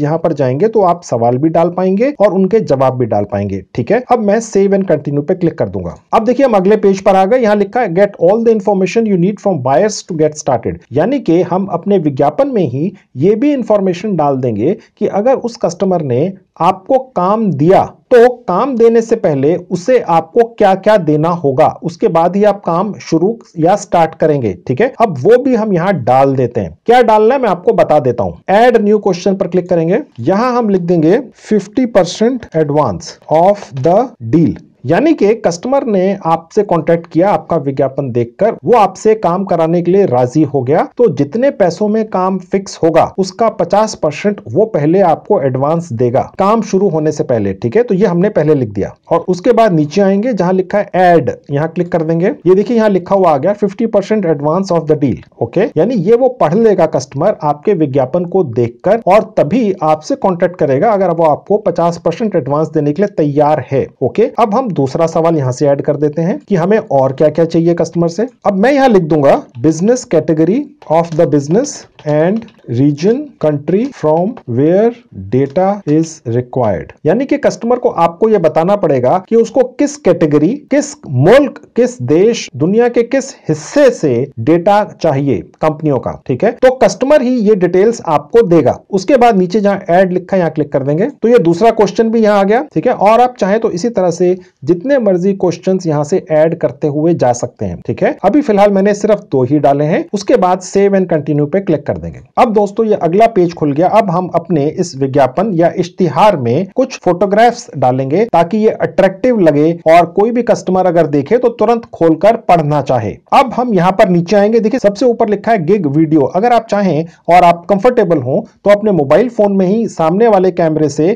यहां पर जाएंगे तो आप सवाल भी डाल पाएंगे और उनके जवाब भी डाल पाएंगे ठीक है अब मैं सेव एंड कंटिन्यू पे क्लिक कर दूंगा अब देखिए हम अगले पेज पर आ गए यहाँ लिखा है get all the information you need from buyers to get started यानी कि हम अपने विज्ञापन में ही ये भी इंफॉर्मेशन डाल देंगे कि अगर उस कस्टमर ने आपको काम दिया तो काम देने से पहले उसे आपको क्या क्या देना होगा उसके बाद ही आप काम शुरू या स्टार्ट करेंगे ठीक है अब वो भी हम यहाँ डाल देते हैं क्या डालना है मैं आपको बता देता हूं एड न्यू क्वेश्चन पर क्लिक करेंगे यहां हम लिख देंगे 50% एडवांस ऑफ द डील यानी कि कस्टमर ने आपसे कांटेक्ट किया आपका विज्ञापन देखकर वो आपसे काम कराने के लिए राजी हो गया तो जितने पैसों में काम फिक्स होगा उसका 50 परसेंट वो पहले आपको एडवांस देगा काम शुरू होने से पहले ठीक है तो ये हमने पहले लिख दिया और उसके बाद नीचे आएंगे जहां लिखा है एड यहाँ क्लिक कर देंगे ये देखिए यहाँ लिखा हुआ आ गया fifty advance of the deal okay यानी ये वो पढ़ लेगा कस्टमर आपके विज्ञापन को देखकर और तभी आपसे कॉन्टेक्ट करेगा अगर वो आपको पचास एडवांस देने के लिए तैयार है ओके अब हम दूसरा सवाल यहाँ से ऐड कर देते हैं कि हमें और क्या क्या चाहिए कस्टमर से अब मैं यहाँ लिख दूंगा business category of the business and region country from where data is required यानी कि कस्टमर को आपको यह बताना पड़ेगा कि उसको किस कैटेगरी किस मुल्क किस देश दुनिया के किस हिस्से से डेटा चाहिए कंपनियों का ठीक है तो कस्टमर ही ये डिटेल्स आपको देगा उसके बाद नीचे जहां एड लिखा यहां क्लिक कर देंगे तो ये दूसरा क्वेश्चन भी यहां आ गया ठीक है और आप चाहे तो इसी तरह से जितने मर्जी क्वेश्चन यहां से एड करते हुए जा सकते हैं ठीक है अभी फिलहाल मैंने सिर्फ दो ही डाले हैं उसके बाद सेव एंड कंटिन्यू पे क्लिक कर कर देंगे अब दोस्तों ये अगला पेज खुल गया अब हम अपने इस विज्ञापन या इश्तिहार में कुछ फोटोग्राफ्स डालेंगे ताकि ये अट्रैक्टिव लगे और कोई भी कस्टमर अगर देखे तो तुरंत खोलकर पढ़ना चाहे अब हम यहाँ पर नीचे आएंगे देखिए सबसे ऊपर लिखा है गिग वीडियो अगर आप चाहें और आप कंफर्टेबल हो तो अपने मोबाइल फोन में ही सामने वाले कैमरे से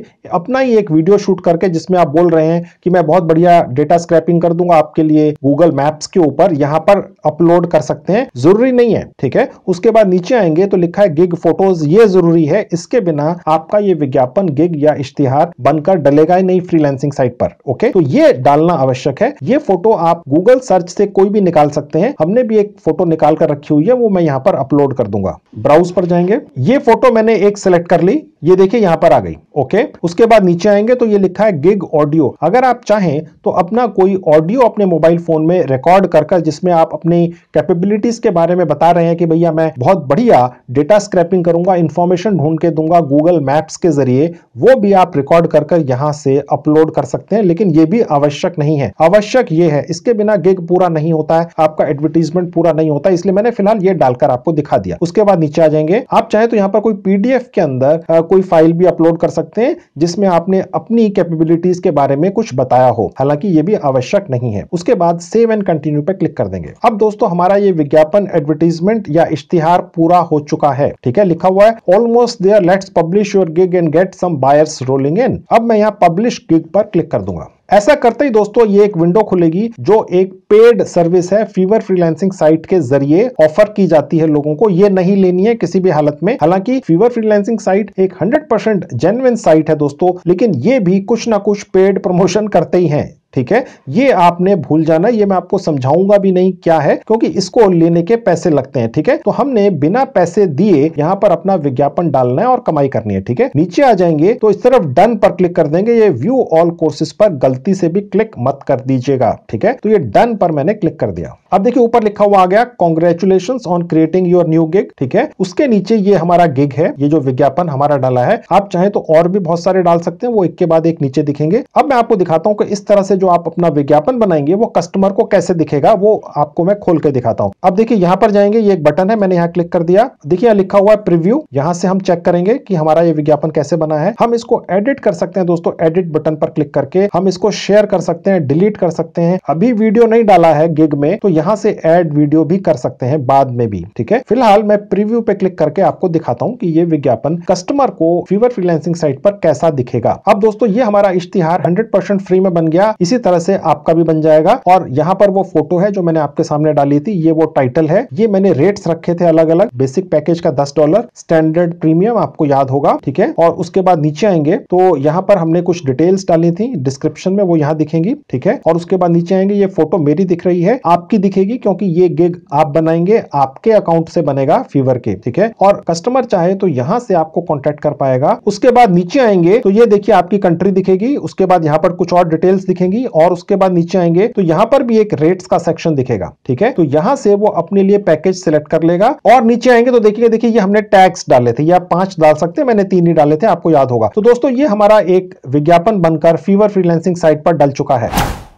अपना ही एक वीडियो शूट करके जिसमें आप बोल रहे हैं कि मैं बहुत बढ़िया डेटा स्क्रैपिंग कर दूंगा आपके लिए गूगल मैप्स के ऊपर यहाँ पर अपलोड कर सकते हैं जरूरी नहीं है ठीक है उसके बाद नीचे आएंगे तो लिखा है गिग फोटोज ये जरूरी है इसके बिना आपका ये विज्ञापन गिग या इश्तिहार बनकर डलेगा ही नहीं फ्रीलैंसिंग साइट पर ओके तो ये डालना आवश्यक है ये फोटो आप गूगल सर्च से कोई भी निकाल सकते हैं हमने भी एक फोटो निकाल कर रखी हुई है वो मैं यहाँ पर अपलोड कर दूंगा ब्राउज पर जाएंगे ये फोटो मैंने एक सेलेक्ट कर ली ये देखिए यहाँ पर आ गई ओके उसके बाद नीचे आएंगे तो ये लिखा है गिग ऑडियो अगर आप चाहें तो अपना कोई ऑडियो अपने मोबाइल फोन में रिकॉर्ड कर कर जिसमें आप अपनी कैपेबिलिटीज के बारे में बता रहे हैं कि भैया मैं बहुत बढ़िया डेटा स्क्रैपिंग करूंगा इन्फॉर्मेशन ढूंढ के दूंगा गूगल मैप्स के जरिए वो भी आप रिकॉर्ड कर कर यहाँ से अपलोड कर सकते हैं लेकिन ये भी आवश्यक नहीं है आवश्यक ये है इसके बिना गिग पूरा नहीं होता है आपका एडवर्टीजमेंट पूरा नहीं होता इसलिए मैंने फिलहाल ये डालकर आपको दिखा दिया उसके बाद नीचे आ जाएंगे आप चाहे तो यहाँ पर कोई पीडीएफ के अंदर कोई फाइल भी अपलोड कर सकते हैं जिसमें आपने अपनी कैपेबिलिटीज के बारे में कुछ बताया हो हालांकि ये भी आवश्यक नहीं है उसके बाद सेव एंड कंटिन्यू पे क्लिक कर देंगे अब दोस्तों हमारा ये विज्ञापन एडवर्टीजमेंट या इश्तिहार पूरा हो चुका है ठीक है लिखा हुआ है almost there let's publish your gig and get some buyers rolling in अब मैं यहाँ पब्लिश गिग पर क्लिक कर दूंगा ऐसा करते ही दोस्तों ये एक विंडो खुलेगी जो एक पेड सर्विस है फीवर फ्रीलैंसिंग साइट के जरिए ऑफर की जाती है लोगों को ये नहीं लेनी है किसी भी हालत में हालांकि फीवर फ्रीलैंसिंग साइट एक 100% परसेंट जेनविन साइट है दोस्तों लेकिन ये भी कुछ ना कुछ पेड प्रमोशन करते ही हैं ठीक है ये आपने भूल जाना ये मैं आपको समझाऊंगा भी नहीं क्या है क्योंकि इसको लेने के पैसे लगते हैं ठीक है तो हमने बिना पैसे दिए यहाँ पर अपना विज्ञापन डालना है और कमाई करनी है ठीक है नीचे आ जाएंगे तो इस तरफ डन पर क्लिक कर देंगे ये व्यू ऑल कोर्सेज पर गलती से भी क्लिक मत कर दीजिएगा ठीक है तो ये डन पर मैंने क्लिक कर दिया अब देखिए ऊपर लिखा हुआ आ गया congratulation on creating your new gig ठीक है उसके नीचे ये हमारा गिग है ये जो विज्ञापन हमारा डाला है आप चाहे तो और भी बहुत सारे डाल सकते हैं वो एक के बाद एक नीचे दिखेंगे अब मैं आपको दिखाता हूँ इस तरह से जो आप अपना विज्ञापन बनाएंगे वो कस्टमर को कैसे दिखेगा वो आपको मैं खोल के दिखाता हूँ अब देखिए यहाँ पर जाएंगे ये एक बटन है मैंने यहाँ क्लिक कर दिया देखिए यहाँ लिखा हुआ है प्रिव्यू यहाँ से हम चेक करेंगे कि हमारा ये विज्ञापन कैसे बना है हम इसको एडिट कर सकते हैं दोस्तों एडिट बटन पर क्लिक करके हम इसको शेयर कर सकते हैं डिलीट कर सकते हैं अभी वीडियो नहीं डाला है गिग में तो यहाँ से एड वीडियो भी कर सकते हैं बाद में भी ठीक है फिलहाल मैं प्रिव्यू पे क्लिक करके आपको दिखाता हूँ की ये विज्ञापन कस्टमर को फीवर फ्रीलैंसिंग साइट पर कैसा दिखेगा अब दोस्तों ये हमारा इश्तिहार हंड्रेड फ्री में बन गया इसी तरह से आपका भी बन जाएगा और यहाँ पर वो फोटो है जो मैंने आपके सामने डाली थी ये वो टाइटल है ये मैंने रेट्स रखे थे अलग अलग बेसिक पैकेज का दस डॉलर स्टैंडर्ड प्रीमियम आपको याद होगा ठीक है और उसके बाद नीचे आएंगे तो यहाँ पर हमने कुछ डिटेल्स डाली थी डिस्क्रिप्शन में वो यहाँ दिखेंगी ठीक है और उसके बाद नीचे आएंगे ये फोटो मेरी दिख रही है आपकी दिखेगी क्योंकि ये गिग आप बनाएंगे आपके अकाउंट से बनेगा फीवर के ठीक है और कस्टमर चाहे तो यहाँ से आपको कॉन्टेक्ट कर पाएगा उसके बाद नीचे आएंगे तो ये देखिए आपकी कंट्री दिखेगी उसके बाद यहाँ पर कुछ और डिटेल्स दिखेंगी आएगी और उसके बाद नीचे आएंगे तो यहाँ पर भी एक रेट्स का सेक्शन दिखेगा ठीक है तो यहाँ से वो अपने लिए पैकेज सिलेक्ट कर लेगा और नीचे आएंगे तो देखिए देखिए ये हमने टैक्स डाले थे या पांच डाल सकते मैंने तीन ही डाले थे आपको याद होगा तो दोस्तों ये हमारा एक विज्ञापन बनकर फीवर फ्रीलैंसिंग साइट पर डल चुका है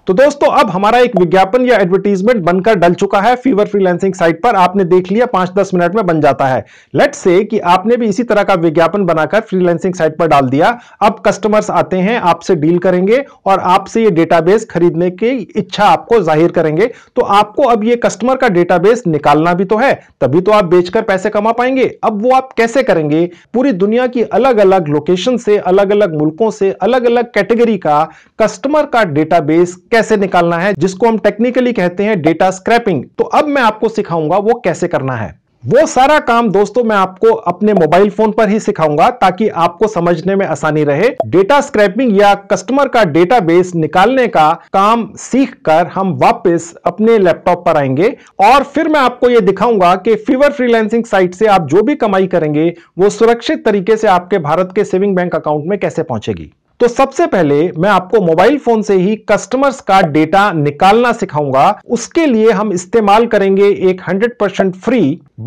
तो दोस्तों अब हमारा एक विज्ञापन या एडवर्टीजमेंट बनकर डल चुका है फीवर फ्रीलैंसिंग साइट पर आपने देख लिया पांच दस मिनट में बन जाता है लेट से कि आपने भी इसी तरह का विज्ञापन बनाकर फ्रीलैंसिंग साइट पर डाल दिया अब कस्टमर्स आते हैं आपसे डील करेंगे और आपसे ये डेटाबेस खरीदने की इच्छा आपको जाहिर करेंगे तो आपको अब ये कस्टमर का डेटाबेस निकालना भी तो है तभी तो आप बेचकर पैसे कमा पाएंगे अब वो आप कैसे करेंगे पूरी दुनिया की अलग अलग लोकेशन से अलग अलग मुल्कों से अलग अलग कैटेगरी का कस्टमर का डेटाबेस कैसे निकालना है जिसको हम टेक्निकली कहते हैं डेटा स्क्रैपिंग तो अब मैं आपको सिखाऊंगा वो कैसे करना है वो सारा काम दोस्तों मैं आपको अपने मोबाइल फोन पर ही सिखाऊंगा ताकि आपको समझने में आसानी रहे डेटा स्क्रैपिंग या कस्टमर का डेटाबेस निकालने का काम सीखकर हम वापस अपने लैपटॉप पर आएंगे और फिर मैं आपको ये दिखाऊंगा कि फीवर फ्रीलैंसिंग साइट से आप जो भी कमाई करेंगे वो सुरक्षित तरीके से आपके भारत के सेविंग बैंक अकाउंट में कैसे पहुंचेगी तो सबसे पहले मैं आपको मोबाइल फोन से ही कस्टमर्स का डेटा निकालना सिखाऊंगा उसके लिए हम इस्तेमाल करेंगे एक 100% फ्री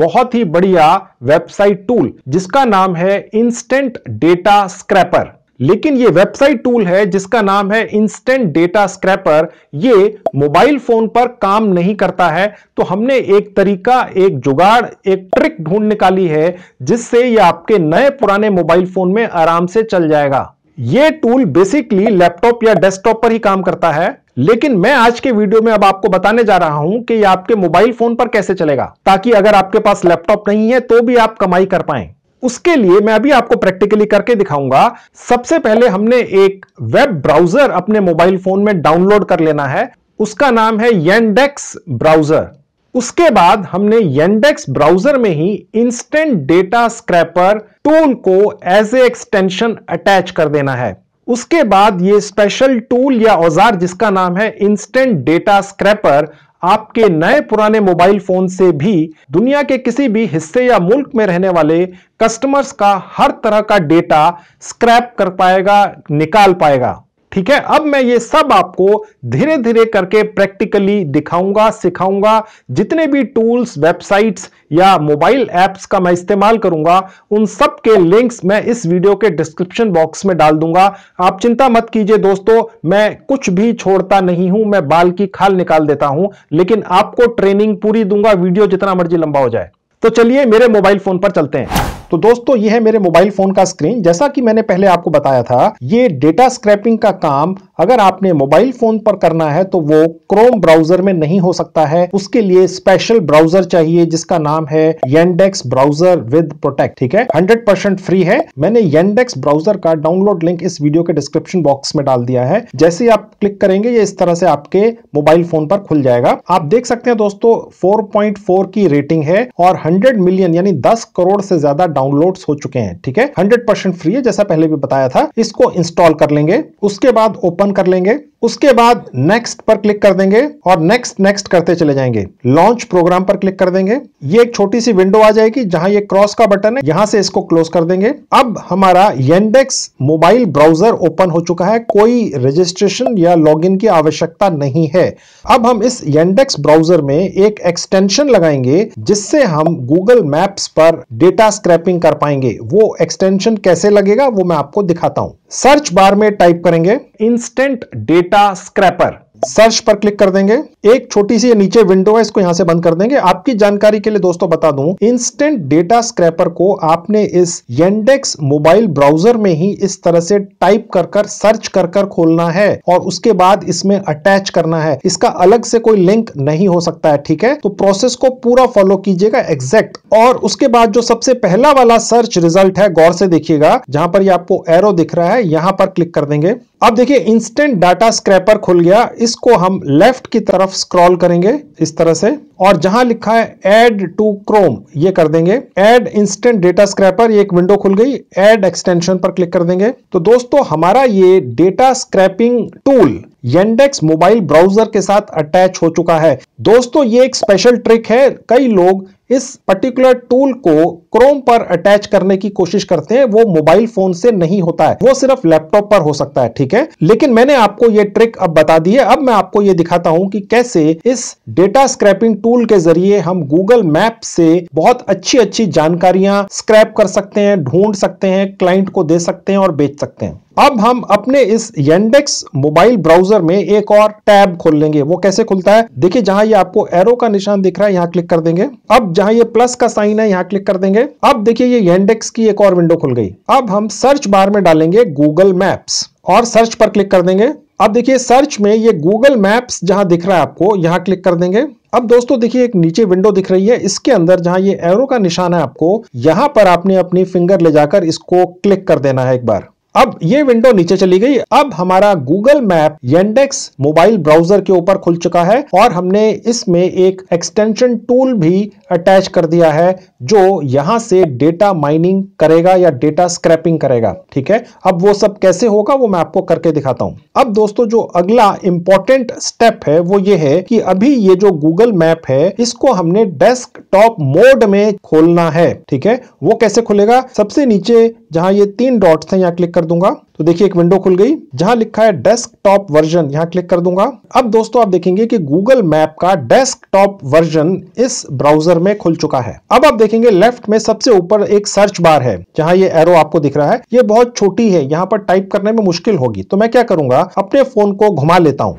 बहुत ही बढ़िया वेबसाइट टूल जिसका नाम है इंस्टेंट डेटा स्क्रैपर लेकिन ये वेबसाइट टूल है जिसका नाम है इंस्टेंट डेटा स्क्रैपर ये मोबाइल फोन पर काम नहीं करता है तो हमने एक तरीका एक जुगाड़ एक ट्रिक ढूंढ निकाली है जिससे ये आपके नए पुराने मोबाइल फोन में आराम से चल जाएगा ये टूल बेसिकली लैपटॉप या डेस्कटॉप पर ही काम करता है लेकिन मैं आज के वीडियो में अब आपको बताने जा रहा हूं कि यह आपके मोबाइल फोन पर कैसे चलेगा ताकि अगर आपके पास लैपटॉप नहीं है तो भी आप कमाई कर पाए उसके लिए मैं अभी आपको प्रैक्टिकली करके दिखाऊंगा सबसे पहले हमने एक वेब ब्राउजर अपने मोबाइल फोन में डाउनलोड कर लेना है उसका नाम है येंडेक्स ब्राउजर उसके बाद हमने येंडेक्स ब्राउजर में ही इंस्टेंट डेटा स्क्रैपर टूल को एज ए एक्सटेंशन अटैच कर देना है उसके बाद ये स्पेशल टूल या औजार जिसका नाम है इंस्टेंट डेटा स्क्रैपर आपके नए पुराने मोबाइल फोन से भी दुनिया के किसी भी हिस्से या मुल्क में रहने वाले कस्टमर्स का हर तरह का डेटा स्क्रैप कर पाएगा निकाल पाएगा ठीक है अब मैं ये सब आपको धीरे धीरे करके प्रैक्टिकली दिखाऊंगा सिखाऊंगा जितने भी टूल्स वेबसाइट्स या मोबाइल ऐप्स का मैं इस्तेमाल करूंगा उन सब के लिंक्स मैं इस वीडियो के डिस्क्रिप्शन बॉक्स में डाल दूंगा आप चिंता मत कीजिए दोस्तों मैं कुछ भी छोड़ता नहीं हूं मैं बाल की खाल निकाल देता हूं लेकिन आपको ट्रेनिंग पूरी दूंगा वीडियो जितना मर्जी लंबा हो जाए तो चलिए मेरे मोबाइल फोन पर चलते हैं तो दोस्तों ये है मेरे मोबाइल फोन का स्क्रीन जैसा कि मैंने पहले आपको बताया था ये डेटा स्क्रैपिंग का काम अगर आपने मोबाइल फोन पर करना है तो वो क्रोम ब्राउजर में नहीं हो सकता है उसके लिए स्पेशल ब्राउजर चाहिए जिसका नाम है येंडेक्स ब्राउजर विद प्रोटेक्ट ठीक है हंड्रेड फ्री है मैंने येंडेक्स ब्राउजर का डाउनलोड लिंक इस वीडियो के डिस्क्रिप्शन बॉक्स में डाल दिया है जैसे आप क्लिक करेंगे ये इस तरह से आपके मोबाइल फोन पर खुल जाएगा आप देख सकते हैं दोस्तों 4.4 की रेटिंग है और 100 मिलियन यानी 10 करोड़ से ज्यादा डाउनलोड हो चुके हैं ठीक है हंड्रेड परसेंट फ्री है जैसा पहले भी बताया था इसको इंस्टॉल कर लेंगे उसके बाद ओपन कर लेंगे उसके बाद नेक्स्ट पर क्लिक कर देंगे और नेक्स्ट नेक्स्ट करते चले जाएंगे लॉन्च प्रोग्राम पर क्लिक कर देंगे ये एक छोटी सी विंडो आ जाएगी जहां ये क्रॉस का बटन है यहां से इसको क्लोज कर देंगे अब हमारा येंडेक्स मोबाइल ब्राउजर ओपन हो चुका है कोई रजिस्ट्रेशन या लॉग की आवश्यकता नहीं है अब हम इस येंडेक्स ब्राउजर में एक एक्सटेंशन लगाएंगे जिससे हम गूगल मैप्स पर डेटा स्क्रैपिंग कर पाएंगे वो एक्सटेंशन कैसे लगेगा वो मैं आपको दिखाता हूं सर्च बार में टाइप करेंगे instant data data scraper search पर क्लिक कर देंगे एक छोटी सी नीचे विंडो है इसको यहां से बंद कर देंगे आपकी जानकारी के लिए दोस्तों बता दूं इंस्टेंट डेटा स्क्रैपर को आपने इस येंडेक्स मोबाइल ब्राउजर में ही इस तरह से टाइप कर कर सर्च कर कर खोलना है और उसके बाद इसमें अटैच करना है इसका अलग से कोई लिंक नहीं हो सकता है ठीक है तो प्रोसेस को पूरा फॉलो कीजिएगा एग्जैक्ट और उसके बाद जो सबसे पहला वाला सर्च रिजल्ट है गौर से देखिएगा जहां पर ये आपको एरो दिख रहा है यहां पर क्लिक कर देंगे अब देखिए इंस्टेंट डाटा स्क्रैपर खुल गया इसको हम लेफ्ट की तरफ स्क्रॉल करेंगे इस तरह से और जहां लिखा है एड टू क्रोम ये कर देंगे एड इंस्टेंट डेटा स्क्रैपर ये एक विंडो खुल गई एड एक्सटेंशन पर क्लिक कर देंगे तो दोस्तों हमारा ये data scraping tool Yandex mobile browser के साथ अटैच हो चुका है दोस्तों ये एक स्पेशल ट्रिक है कई लोग इस पर्टिकुलर टूल को क्रोम पर अटैच करने की कोशिश करते हैं वो मोबाइल फोन से नहीं होता है वो सिर्फ लैपटॉप पर हो सकता है ठीक है लेकिन मैंने आपको ये ट्रिक अब बता दी है अब मैं आपको ये दिखाता हूं कि कैसे इस डेटा स्क्रैपिंग टूल के जरिए हम गूगल मैप से बहुत अच्छी अच्छी जानकारियां स्क्रैप कर सकते हैं ढूंढ सकते हैं क्लाइंट को दे सकते हैं और बेच सकते हैं अब हम अपने इस येंडेक्स मोबाइल ब्राउजर में एक और टैब खोल लेंगे वो कैसे खुलता है देखिए जहां ये आपको एरो का निशान दिख रहा है यहां क्लिक कर देंगे अब जहां ये प्लस का साइन है यहां क्लिक कर देंगे अब देखिए ये येंडेक्स की एक और विंडो खुल गई अब हम सर्च बार में डालेंगे गूगल मैप्स और सर्च पर क्लिक कर देंगे अब देखिए सर्च में ये गूगल मैप्स जहां दिख रहा है आपको यहां क्लिक कर देंगे अब दोस्तों देखिए एक नीचे विंडो दिख रही है इसके अंदर जहां ये एरो का निशान है आपको यहां पर आपने अपनी फिंगर ले जाकर इसको क्लिक कर देना है एक बार अब ये विंडो नीचे चली गई अब हमारा Google map Yandex mobile browser के ऊपर खुल चुका है और हमने इसमें एक एक्सटेंशन टूल भी अटैच कर दिया है जो यहां से डेटा माइनिंग करेगा या डेटा स्क्रैपिंग करेगा ठीक है अब वो सब कैसे होगा वो मैं आपको करके दिखाता हूं अब दोस्तों जो अगला इंपॉर्टेंट स्टेप है वो ये है कि अभी ये जो गूगल मैप है इसको हमने डेस्कटॉप मोड में खोलना है ठीक है वो कैसे खुलेगा सबसे नीचे जहां ये तीन डॉट्स हैं यहां क्लिक कर दूंगा तो देखिए एक विंडो खुल गई जहां लिखा है डेस्कटॉप वर्जन यहां क्लिक कर दूंगा अब दोस्तों आप देखेंगे कि गूगल मैप का डेस्कटॉप वर्जन इस ब्राउजर में खुल चुका है अब आप देखेंगे लेफ्ट में सबसे ऊपर एक सर्च बार है जहां ये एरो आपको दिख रहा है ये बहुत छोटी है यहाँ पर टाइप करने में मुश्किल होगी तो मैं क्या करूंगा अपने फोन को घुमा लेता हूँ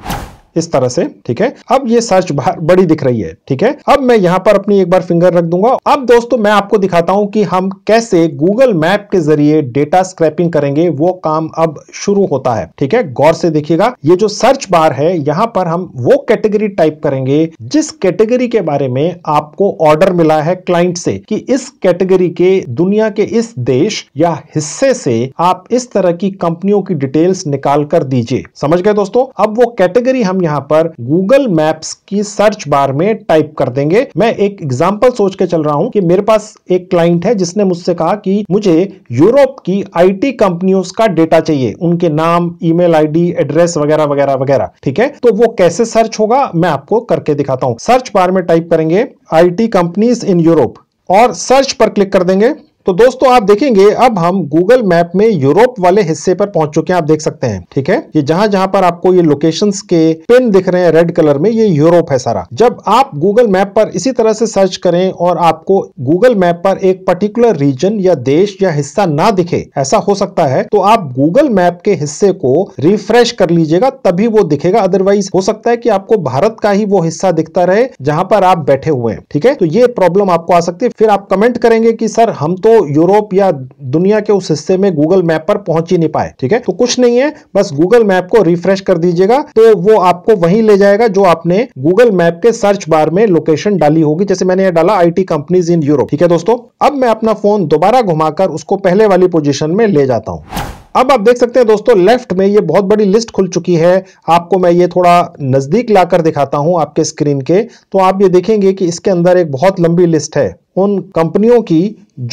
इस तरह से ठीक है अब ये सर्च बार बड़ी दिख रही है ठीक है अब मैं यहाँ पर अपनी एक बार फिंगर रख दूंगा अब दोस्तों मैं आपको दिखाता हूं कि हम कैसे गूगल मैप के जरिए डेटा स्क्रैपिंग करेंगे वो काम अब शुरू होता है ठीक है गौर से देखिएगा ये जो सर्च बार है यहाँ पर हम वो कैटेगरी टाइप करेंगे जिस कैटेगरी के बारे में आपको ऑर्डर मिला है क्लाइंट से कि इस कैटेगरी के दुनिया के इस देश या हिस्से से आप इस तरह की कंपनियों की डिटेल्स निकाल कर दीजिए समझ गए दोस्तों अब वो कैटेगरी हम यहाँ पर गूगल मैप्स की सर्च बार में टाइप कर देंगे मैं एक एग्जाम्पल सोच के चल रहा हूँ कि मेरे पास एक क्लाइंट है जिसने मुझसे कहा कि मुझे यूरोप की आईटी कंपनियों का डेटा चाहिए उनके नाम ईमेल आईडी एड्रेस वगैरह वगैरह वगैरह ठीक है तो वो कैसे सर्च होगा मैं आपको करके दिखाता हूँ सर्च बार में टाइप करेंगे I T companies in Europe और सर्च पर क्लिक कर देंगे तो दोस्तों आप देखेंगे अब हम गूगल मैप में यूरोप वाले हिस्से पर पहुंच चुके हैं आप देख सकते हैं ठीक है ये जहां जहां पर आपको ये लोकेशन के पिन दिख रहे हैं रेड कलर में ये यूरोप है सारा जब आप गूगल मैप पर इसी तरह से सर्च करें और आपको गूगल मैप पर एक पर्टिकुलर रीजन या देश या हिस्सा ना दिखे ऐसा हो सकता है तो आप गूगल मैप के हिस्से को रिफ्रेश कर लीजिएगा तभी वो दिखेगा अदरवाइज हो सकता है कि आपको भारत का ही वो हिस्सा दिखता रहे जहां पर आप बैठे हुए हैं ठीक है तो ये प्रॉब्लम आपको आ सकती है फिर आप कमेंट करेंगे कि सर हम तो यूरोप या दुनिया के उस हिस्से में गूगल मैप पर पहुंच ही नहीं पाए ठीक है तो कुछ नहीं है बस गूगल मैप को रिफ्रेश कर दीजिएगा तो वो आपको वहीं ले जाएगा जो आपने गूगल मैप के सर्च बार में लोकेशन डाली होगी जैसे मैंने डाला I T companies in Europe ठीक है दोस्तों अब मैं अपना फोन दोबारा घुमाकर उसको पहले वाली पोजिशन में ले जाता हूँ अब आप देख सकते हैं दोस्तों लेफ्ट में ये बहुत बड़ी लिस्ट खुल चुकी है आपको मैं ये थोड़ा नज़दीक लाकर दिखाता हूं आपके स्क्रीन के तो आप ये देखेंगे कि इसके अंदर एक बहुत लंबी लिस्ट है उन कंपनियों की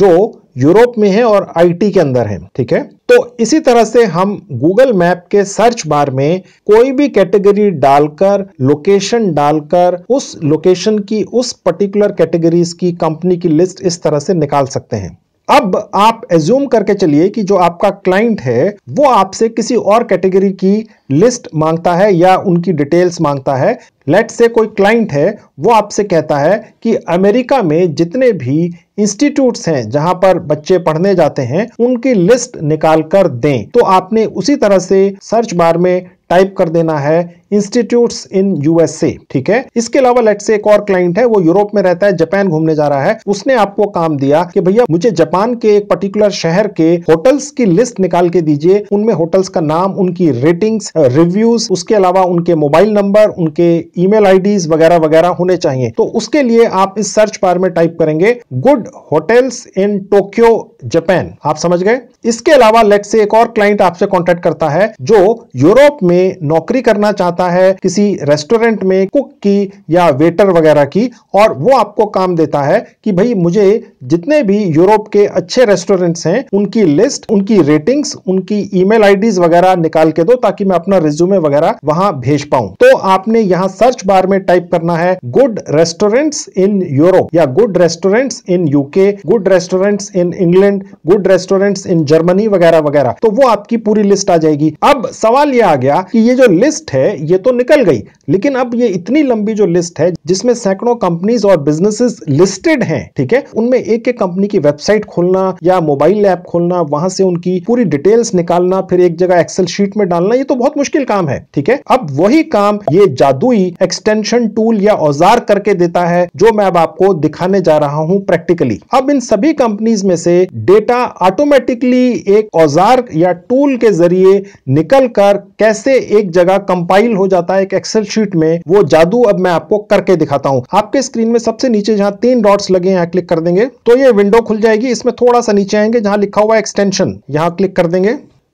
जो यूरोप में है और आईटी के अंदर है ठीक है तो इसी तरह से हम गूगल मैप के सर्च बार में कोई भी कैटेगरी डालकर लोकेशन डालकर उस लोकेशन की उस पर्टिकुलर कैटेगरीज की कंपनी की लिस्ट इस तरह से निकाल सकते हैं अब आप एज्यूम करके चलिए कि जो आपका क्लाइंट है वो आपसे किसी और कैटेगरी की लिस्ट मांगता है या उनकी डिटेल्स मांगता है लेट से कोई क्लाइंट है वो आपसे कहता है कि अमेरिका में जितने भी इंस्टीट्यूट्स हैं जहां पर बच्चे पढ़ने जाते हैं उनकी लिस्ट निकाल कर दें तो आपने उसी तरह से सर्च बार में टाइप कर देना है इंस्टीट्यूट इन यूएसए ठीक है इसके अलावा लेट से एक और क्लाइंट है वो यूरोप में रहता है जापान घूमने जा रहा है उसने आपको काम दिया कि भैया मुझे जापान के एक पर्टिकुलर शहर के होटल्स की लिस्ट निकाल के दीजिए उनमें होटल्स का नाम उनकी रेटिंग्स रिव्यूज उसके अलावा उनके मोबाइल नंबर उनके ईमेल आईडीज वगैरह वगैरह होने चाहिए तो उसके लिए आप इस सर्च बार में टाइप करेंगे good hotels in Tokyo Japan आप समझ गए इसके अलावा लेट से एक और क्लाइंट आपसे कॉन्टेक्ट करता है जो यूरोप में नौकरी करना चाहता करता है किसी रेस्टोरेंट में कुक की या वेटर वगैरह की और वो आपको काम देता है कि भाई मुझे जितने भी यूरोप के अच्छे रेस्टोरेंट्स हैं उनकी लिस्ट उनकी रेटिंग्स उनकी ईमेल आईडीज वगैरह निकाल के दो ताकि मैं अपना रिज्यूमे वगैरह वहां भेज पाऊं तो आपने यहाँ सर्च बार में टाइप करना है गुड रेस्टोरेंट्स इन यूरोप या good restaurants in UK good restaurants in England good restaurants in Germany वगैरह वगैरह तो वो आपकी पूरी लिस्ट आ जाएगी अब सवाल ये आ गया कि ये जो लिस्ट है ये तो निकल गई लेकिन अब ये इतनी लंबी जो लिस्ट है जिसमें सैकड़ों कंपनीज और बिजनेसेस लिस्टेड हैं ठीक है उनमें एक एक कंपनी की वेबसाइट खोलना या मोबाइल ऐप खोलना वहां से उनकी पूरी डिटेल्स निकालना फिर एक जगह एक्सेल शीट में डालना ये तो बहुत मुश्किल काम है ठीक है अब वही काम ये जादुई एक्सटेंशन टूल या औजार करके देता है जो मैं अब आपको दिखाने जा रहा हूं प्रैक्टिकली अब इन सभी कंपनीज में से डेटा ऑटोमेटिकली एक औजार या टूल के जरिए निकल कर कैसे एक जगह कंपाइल हो जाता है एक एक्सेल शीट में वो जादू अब मैं आपको करके दिखाता हूं आपके स्क्रीन में सबसे नीचे जहां तीन डॉट्स लगे हैं क्लिक कर देंगे तो ये विंडो खुल जाएगी इसमें थोड़ा सा नीचे आएंगे जहां लिखा हुआ एक्सटेंशन यहां क्लिक कर देंगे